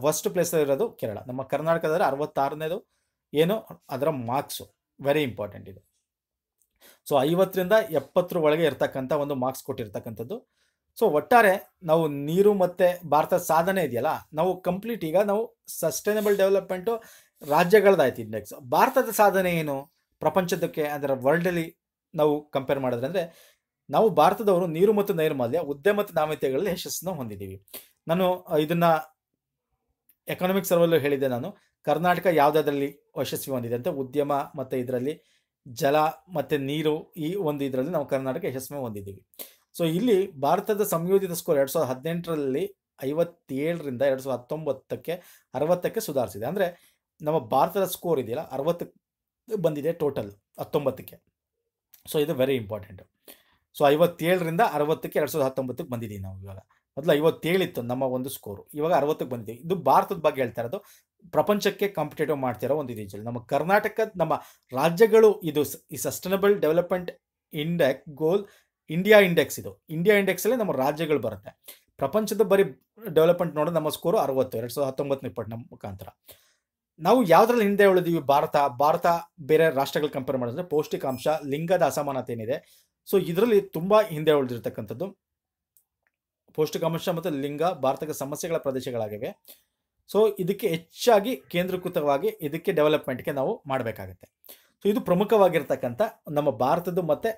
ಫಸ್ಟ್ ಪ್ಲೇಸಲ್ಲಿ ಇರೋದು ಕೇರಳ ನಮ್ಮ ಕರ್ನಾಟಕದಲ್ಲಿ ಅರವತ್ತಾರನೇದು ಏನು ಅದರ ಮಾರ್ಕ್ಸು ವೆರಿ ಇಂಪಾರ್ಟೆಂಟ್ ಇದು ಸೊ ಐವತ್ತರಿಂದ ಎಪ್ಪತ್ತರ ಒಳಗೆ ಇರತಕ್ಕಂಥ ಒಂದು ಮಾರ್ಕ್ಸ್ ಕೊಟ್ಟಿರ್ತಕ್ಕಂಥದ್ದು ಸೊ ಒಟ್ಟಾರೆ ನಾವು ನೀರು ಮತ್ತು ಭಾರತದ ಸಾಧನೆ ಇದೆಯಲ್ಲ ನಾವು ಕಂಪ್ಲೀಟ್ ಈಗ ನಾವು ಸಸ್ಟೈನಬಲ್ ಡೆವಲಪ್ಮೆಂಟು ರಾಜ್ಯಗಳದಾಯ್ತು ಇಂಡೆಕ್ಸ್ ಭಾರತದ ಸಾಧನೆ ಏನು ಪ್ರಪಂಚದಕ್ಕೆ ಅಂದರೆ ವರ್ಲ್ಡಲ್ಲಿ ನಾವು ಕಂಪೇರ್ ಮಾಡಿದ್ರೆ ಅಂದರೆ ನಾವು ಭಾರತದವರು ನೀರು ಮತ್ತು ನೈರ್ಮಲ್ಯ ಉದ್ಯಮ ಮತ್ತು ನಾವೀತೆಗಳಲ್ಲಿ ಯಶಸ್ಸನ್ನು ಹೊಂದಿದ್ದೀವಿ ನಾನು ಇದನ್ನು ಎಕನಾಮಿಕ್ ಸರ್ವಲ್ಲೂ ಹೇಳಿದ್ದೆ ನಾನು ಕರ್ನಾಟಕ ಯಾವುದಾದ್ರಲ್ಲಿ ಯಶಸ್ವಿ ಹೊಂದಿದೆ ಅಂತ ಉದ್ಯಮ ಮತ್ತು ಇದರಲ್ಲಿ ಜಲ ಮತ್ತು ನೀರು ಈ ಒಂದು ಇದರಲ್ಲಿ ನಾವು ಕರ್ನಾಟಕ ಯಶಸ್ವಿ ಹೊಂದಿದ್ದೀವಿ ಸೊ ಇಲ್ಲಿ ಭಾರತದ ಸಂಯೋಜಿತ ಸ್ಕೋರ್ ಎರಡು ಸಾವಿರದ ಹದಿನೆಂಟರಲ್ಲಿ ಐವತ್ತೇಳರಿಂದ ಎರಡು ಸಾವಿರದ ಹತ್ತೊಂಬತ್ತಕ್ಕೆ ಅರವತ್ತಕ್ಕೆ ಸುಧಾರಿಸಿದೆ ಅಂದರೆ ನಮ್ಮ ಭಾರತದ ಸ್ಕೋರ್ ಇದೆಯಲ್ಲ ಅರವತ್ತು ಬಂದಿದೆ ಟೋಟಲ್ ಹತ್ತೊಂಬತ್ತಕ್ಕೆ ಸೊ ಇದು ವೆರಿ ಇಂಪಾರ್ಟೆಂಟು ಸೊ ಐವತ್ತೇಳರಿಂದ ಅರವತ್ತಕ್ಕೆ ಎರಡು ಸಾವಿರದ ಹತ್ತೊಂಬತ್ತಕ್ಕೆ ಬಂದಿದ್ದೀವಿ ನಾವು ಇವಾಗ ಮೊದಲು ಐವತ್ತೇಳಿತ್ತು ನಮ್ಮ ಒಂದು ಸ್ಕೋರು ಇವಾಗ ಅರವತ್ತಕ್ಕೆ ಬಂದಿದೆ ಇದು ಭಾರತದ ಬಗ್ಗೆ ಹೇಳ್ತಾ ಇರೋದು ಪ್ರಪಂಚಕ್ಕೆ ಕಾಂಪಿಟೇಟಿವ್ ಮಾಡ್ತಿರೋ ಒಂದು ರೀತಿಯಲ್ಲಿ ನಮ್ಮ ಕರ್ನಾಟಕ ನಮ್ಮ ರಾಜ್ಯಗಳು ಇದು ಈ sustainable development index goal India index ಇದು ಇಂಡಿಯಾ ಇಂಡೆಕ್ಸಲ್ಲಿ ನಮ್ಮ ರಾಜ್ಯಗಳು ಬರುತ್ತೆ ಪ್ರಪಂಚದ ಬರೀ ಡೆವಲಪ್ಮೆಂಟ್ ನೋಡೋದು ನಮ್ಮ ಸ್ಕೋರು ಅರವತ್ತು ಎರಡು ಸಾವಿರದ ಹತ್ತೊಂಬತ್ತನೇ ಇಪ್ಪತ್ತು ನಮ್ಮ ಮುಖಾಂತರ ನಾವು ಯಾವ್ದ್ರಲ್ಲಿ ಹಿಂದೆ ಉಳಿದೀವಿ ಭಾರತ ಭಾರತ ಬೇರೆ ರಾಷ್ಟ್ರಗಳು ಕಂಪೇರ್ ಮಾಡಿದ್ರೆ ಪೌಷ್ಟಿಕಾಂಶ ಲಿಂಗದ ಅಸಮಾನತೆ ಏನಿದೆ ಸೊ ಇದರಲ್ಲಿ ತುಂಬ ಹಿಂದೆ ಉಳಿದಿರ್ತಕ್ಕಂಥದ್ದು ಪೌಷ್ಟಿಕಾಂಶ ಮತ್ತು ಲಿಂಗ ಭಾರತಕ್ಕೆ ಸಮಸ್ಯೆಗಳ ಪ್ರದೇಶಗಳಾಗಿವೆ ಸೊ ಇದಕ್ಕೆ ಹೆಚ್ಚಾಗಿ ಕೇಂದ್ರೀಕೃತವಾಗಿ ಇದಕ್ಕೆ ಡೆವಲಪ್ಮೆಂಟ್ಗೆ ನಾವು ಮಾಡಬೇಕಾಗುತ್ತೆ ಸೊ ಇದು ಪ್ರಮುಖವಾಗಿರ್ತಕ್ಕಂಥ ನಮ್ಮ ಭಾರತದ್ದು ಮತ್ತು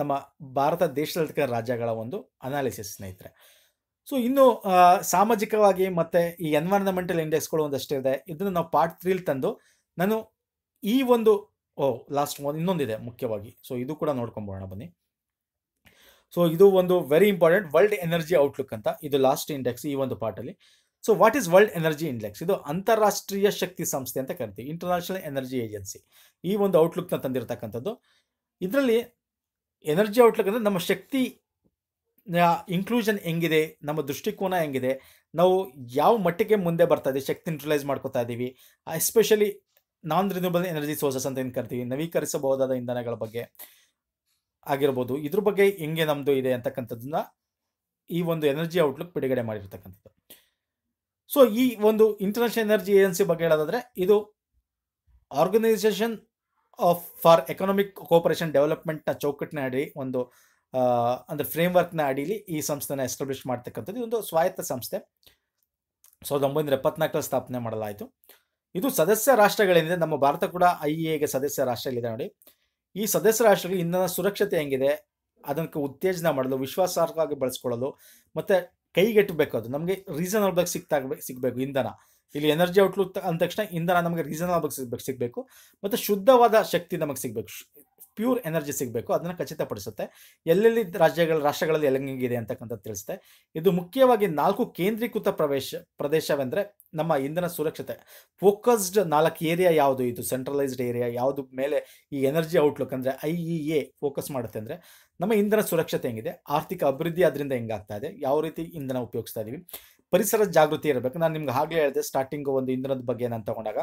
ನಮ್ಮ ಭಾರತ ದೇಶದಲ್ಲಿ ರಾಜ್ಯಗಳ ಒಂದು ಅನಾಲಿಸಿಸ್ ಸ್ನೇಹಿತರೆ ಸೊ ಇನ್ನು ಸಾಮಾಜಿಕವಾಗಿ ಮತ್ತೆ ಈ ಎನ್ವೈರನ್ಮೆಂಟಲ್ ಇಂಡೆಕ್ಸ್ಗಳು ಇದೆ ಇದನ್ನು ನಾವು ಪಾರ್ಟ್ ತ್ರೀಲಿ ತಂದು ನಾನು ಈ ಒಂದು ಓ ಲಾಸ್ಟ್ ಒಂದು ಇನ್ನೊಂದಿದೆ ಮುಖ್ಯವಾಗಿ ಸೊ ಇದು ಕೂಡ ನೋಡ್ಕೊಂಬೋಣ ಬನ್ನಿ ಸೊ ಇದು ಒಂದು very important world energy outlook ಅಂತ ಇದು ಲಾಸ್ಟ್ ಇಂಡೆಕ್ಸ್ ಈ ಒಂದು ಪಾರ್ಟಲ್ಲಿ so what is world energy index ಇದು ಅಂತಾರಾಷ್ಟ್ರೀಯ ಶಕ್ತಿ ಸಂಸ್ಥೆ ಅಂತ ಕರಿತೀವಿ ಇಂಟರ್ನ್ಯಾಷನಲ್ ಎನರ್ಜಿ ಏಜೆನ್ಸಿ ಈ ಒಂದು ಔಟ್ಲುಕ್ನ ತಂದಿರತಕ್ಕಂಥದ್ದು ಇದರಲ್ಲಿ ಎನರ್ಜಿ ಔಟ್ಲುಕ್ ಅಂದರೆ ನಮ್ಮ ಶಕ್ತಿ ಇನ್ಕ್ಲೂಷನ್ ಹೆಂಗಿದೆ ನಮ್ಮ ದೃಷ್ಟಿಕೋನ ಹೆಂಗಿದೆ ನಾವು ಯಾವ ಮಟ್ಟಿಗೆ ಮುಂದೆ ಬರ್ತಾ ಇದ್ದೀವಿ ಶಕ್ತಿ ಯುಟಿಲೈಸ್ ಮಾಡ್ಕೋತಾ ಇದ್ದೀವಿ especially non renewable energy sources ಅಂತ ಏನು ಕರಿತೀವಿ ನವೀಕರಿಸಬಹುದಾದ ಇಂಧನಗಳ ಬಗ್ಗೆ ಆಗಿರ್ಬೋದು ಇದ್ರ ಬಗ್ಗೆ ಹೆಂಗೆ ನಮ್ಮದು ಇದೆ ಅಂತಕ್ಕಂಥದ್ದನ್ನ ಈ ಒಂದು ಎನರ್ಜಿ ಔಟ್ಲುಕ್ ಬಿಡುಗಡೆ ಮಾಡಿರ್ತಕ್ಕಂಥದ್ದು ಸೊ ಈ ಒಂದು ಇಂಟರ್ನ್ಯಾಷನಲ್ ಎನರ್ಜಿ ಏಜೆನ್ಸಿ ಬಗ್ಗೆ ಹೇಳೋದಾದ್ರೆ ಇದು organisation of for economic cooperation ಡೆವಲಪ್ಮೆಂಟ್ನ ಚೌಕಟ್ಟಿನ ಅಡಿ ಒಂದು ಅಂದರೆ ಫ್ರೇಮ್ವರ್ಕ್ನ ಅಡಿಯಲ್ಲಿ ಈ ಸಂಸ್ಥೆನ ಎಸ್ಟಾಬ್ಲಿಷ್ ಮಾಡ್ತಕ್ಕಂಥದ್ದು ಇದೊಂದು ಸ್ವಾಯತ್ತ ಸಂಸ್ಥೆ ಸಾವಿರದ ಒಂಬೈನೂರ ಎಪ್ಪತ್ನಾಲ್ಕರ ಸ್ಥಾಪನೆ ಮಾಡಲಾಯಿತು ಇದು ಸದಸ್ಯ ರಾಷ್ಟ್ರಗಳೇನಿದೆ ನಮ್ಮ ಭಾರತ ಕೂಡ ಐ ಎಗೆ e ಸದಸ್ಯ ರಾಷ್ಟ್ರಗಳಿದೆ ನೋಡಿ ಈ ಸದಸ್ಯ ರಾಷ್ಟ್ರಗಳು ಇಂಧನ ಸುರಕ್ಷತೆ ಹೆಂಗಿದೆ ಅದಕ್ಕೆ ಉತ್ತೇಜನ ಮಾಡಲು ವಿಶ್ವಾಸಾರ್ಹವಾಗಿ ಬಳಸ್ಕೊಳ್ಳಲು ಮತ್ತು ಕೈಗೆಟ್ಟಬೇಕು ಅದು ನಮಗೆ ರೀಸನಬಲ್ ಬಗ್ಗೆ ಸಿಗ್ತಾಗಬೇಕು ಸಿಗಬೇಕು ಇಂಧನ ಇಲ್ಲಿ ಎನರ್ಜಿ ಔಟ್ಲುಕ್ ಅಂದ ತಕ್ಷಣ ಇಂಧನ ನಮಗೆ ರೀಸನಬಲ್ ಬಗ್ಗೆ ಸಿಗ್ಬೇಕು ಸಿಗಬೇಕು ಮತ್ತು ಶುದ್ಧವಾದ ಶಕ್ತಿ ನಮಗೆ ಸಿಗಬೇಕು ಪ್ಯೂರ್ ಎನರ್ಜಿ ಸಿಗಬೇಕು ಅದನ್ನು ಖಚಿತಪಡಿಸುತ್ತೆ ಎಲ್ಲೆಲ್ಲಿ ರಾಜ್ಯಗಳ ರಾಷ್ಟ್ರಗಳಲ್ಲಿ ಇದೆ ಅಂತಕ್ಕಂಥದ್ದು ತಿಳಿಸುತ್ತೆ ಇದು ಮುಖ್ಯವಾಗಿ ನಾಲ್ಕು ಕೇಂದ್ರೀಕೃತ ಪ್ರವೇಶ ಪ್ರದೇಶವೆಂದರೆ ನಮ್ಮ ಇಂಧನ ಸುರಕ್ಷತೆ ಫೋಕಸ್ಡ್ ನಾಲ್ಕು ಏರಿಯಾ ಯಾವುದು ಇದು ಸೆಂಟ್ರಲೈಸ್ಡ್ ಏರಿಯಾ ಯಾವುದು ಮೇಲೆ ಈ ಎನರ್ಜಿ ಔಟ್ಲುಕ್ ಅಂದರೆ ಐ ಇ ಎ ಫೋಕಸ್ ಮಾಡುತ್ತೆ ಅಂದರೆ ನಮ್ಮ ಇಂಧನ ಸುರಕ್ಷತೆ ಹೆಂಗಿದೆ ಆರ್ಥಿಕ ಅಭಿವೃದ್ಧಿ ಅದರಿಂದ ಹೆಂಗಾಗ್ತಾ ಇದೆ ಯಾವ ರೀತಿ ಇಂಧನ ಉಪಯೋಗಿಸ್ತಾ ಇದ್ದೀವಿ ಪರಿಸರ ಜಾಗೃತಿ ಇರಬೇಕು ನಾನು ನಿಮ್ಗೆ ಹಾಗಲೇ ಹೇಳಿದೆ ಸ್ಟಾರ್ಟಿಂಗ್ ಒಂದು ಇಂಧನದ ಬಗ್ಗೆ ನಾನು ತಗೊಂಡಾಗ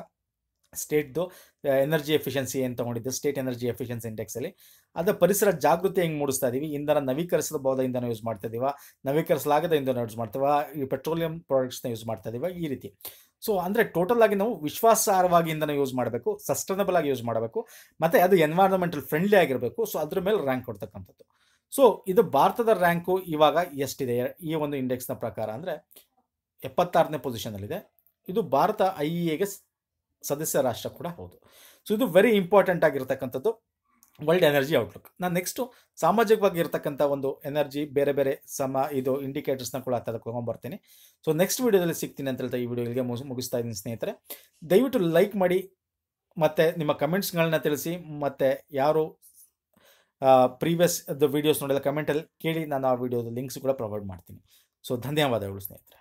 ಸ್ಟೇಟ್ದು ಎನರ್ಜಿ ಎಫಿಷಿಯನ್ಸಿ ಏನು ತೊಗೊಂಡಿದ್ದು ಸ್ಟೇಟ್ ಎನರ್ಜಿ ಎಫಿಷಿಯನ್ಸಿ ಇಂಡೆಕ್ಸಲ್ಲಿ ಅದು ಪರಿಸರ ಜಾಗೃತಿ ಹೆಂಗೆ ಮೂಡಿಸ್ತಾ ಇದ್ದೀವಿ ಇಂಧನ ನವೀಕರಿಸಬಹುದ ಇಂಧನ ಯೂಸ್ ಮಾಡ್ತಾ ಇದೀವ ನವೀಕರಿಸಲಾಗದ ಇಂಧನ ಯೂಸ್ ಮಾಡ್ತೀವ ಈ ಪೆಟ್ರೋಲಿಯಂ ಪ್ರಾಡಕ್ಟ್ಸ್ನ ಯೂಸ್ ಮಾಡ್ತಾ ಇದೀವ ಈ ರೀತಿ ಸೊ ಅಂದರೆ ಟೋಟಲ್ ಆಗಿ ನಾವು ವಿಶ್ವಾಸಾರ್ಹವಾಗಿ ಇಂಧನ ಯೂಸ್ ಮಾಡಬೇಕು ಸಸ್ಟೈನಬಲ್ ಆಗಿ ಯೂಸ್ ಮಾಡಬೇಕು ಮತ್ತು ಅದು ಎನ್ವೈರನ್ಮೆಂಟಲ್ ಫ್ರೆಂಡ್ಲಿ ಆಗಿರಬೇಕು ಸೊ ಅದ್ರ ಮೇಲೆ ರ್ಯಾಂಕ್ ಕೊಡ್ತಕ್ಕಂಥದ್ದು ಸೊ ಇದು ಭಾರತದ ರ್ಯಾಂಕು ಇವಾಗ ಎಷ್ಟಿದೆ ಈ ಒಂದು ಇಂಡೆಕ್ಸ್ನ ಪ್ರಕಾರ ಅಂದರೆ ಎಪ್ಪತ್ತಾರನೇ ಪೊಸಿಷನಲ್ಲಿದೆ ಇದು ಭಾರತ ಐ ಎಗೆ e ಸದಸ್ಯ ರಾಷ್ಟ್ರ ಕೂಡ ಹೌದು ಸೊ ಇದು ವೆರಿ ಇಂಪಾರ್ಟೆಂಟ್ ಆಗಿರ್ತಕ್ಕಂಥದ್ದು ವರ್ಲ್ಡ್ ಎನರ್ಜಿ ಔಟ್ಲುಕ್ ನಾನು ನೆಕ್ಸ್ಟು ಸಾಮಾಜಿಕವಾಗಿ ಇರ್ತಕ್ಕಂಥ ಒಂದು ಎನರ್ಜಿ ಬೇರೆ ಬೇರೆ ಸಮ ಇದು ಇಂಡಿಕೇಟರ್ಸ್ನ ಕೂಡ ಬರ್ತೀನಿ ಸೊ ನೆಕ್ಸ್ಟ್ ವಿಡಿಯೋದಲ್ಲಿ ಸಿಗ್ತೀನಿ ಅಂತ ಹೇಳ್ತಾ ಈ ವಿಡಿಯೋಗಳಿಗೆ ಮುಗಿಸ್ತಾ ಇದ್ದೀನಿ ಸ್ನೇಹಿತರೆ ದಯವಿಟ್ಟು ಲೈಕ್ ಮಾಡಿ ಮತ್ತು ನಿಮ್ಮ ಕಮೆಂಟ್ಸ್ಗಳನ್ನ ತಿಳಿಸಿ ಮತ್ತು ಯಾರು ಪ್ರೀವಿಯಸ್ ವಿಡಿಯೋಸ್ ನೋಡಿದ ಕಮೆಂಟಲ್ಲಿ ಕೇಳಿ ನಾನು ಆ ವಿಡಿಯೋದ ಲಿಂಕ್ಸ್ ಕೂಡ ಪ್ರೊವೈಡ್ ಮಾಡ್ತೀನಿ ಸೊ ಧನ್ಯವಾದಗಳು ಸ್ನೇಹಿತರೆ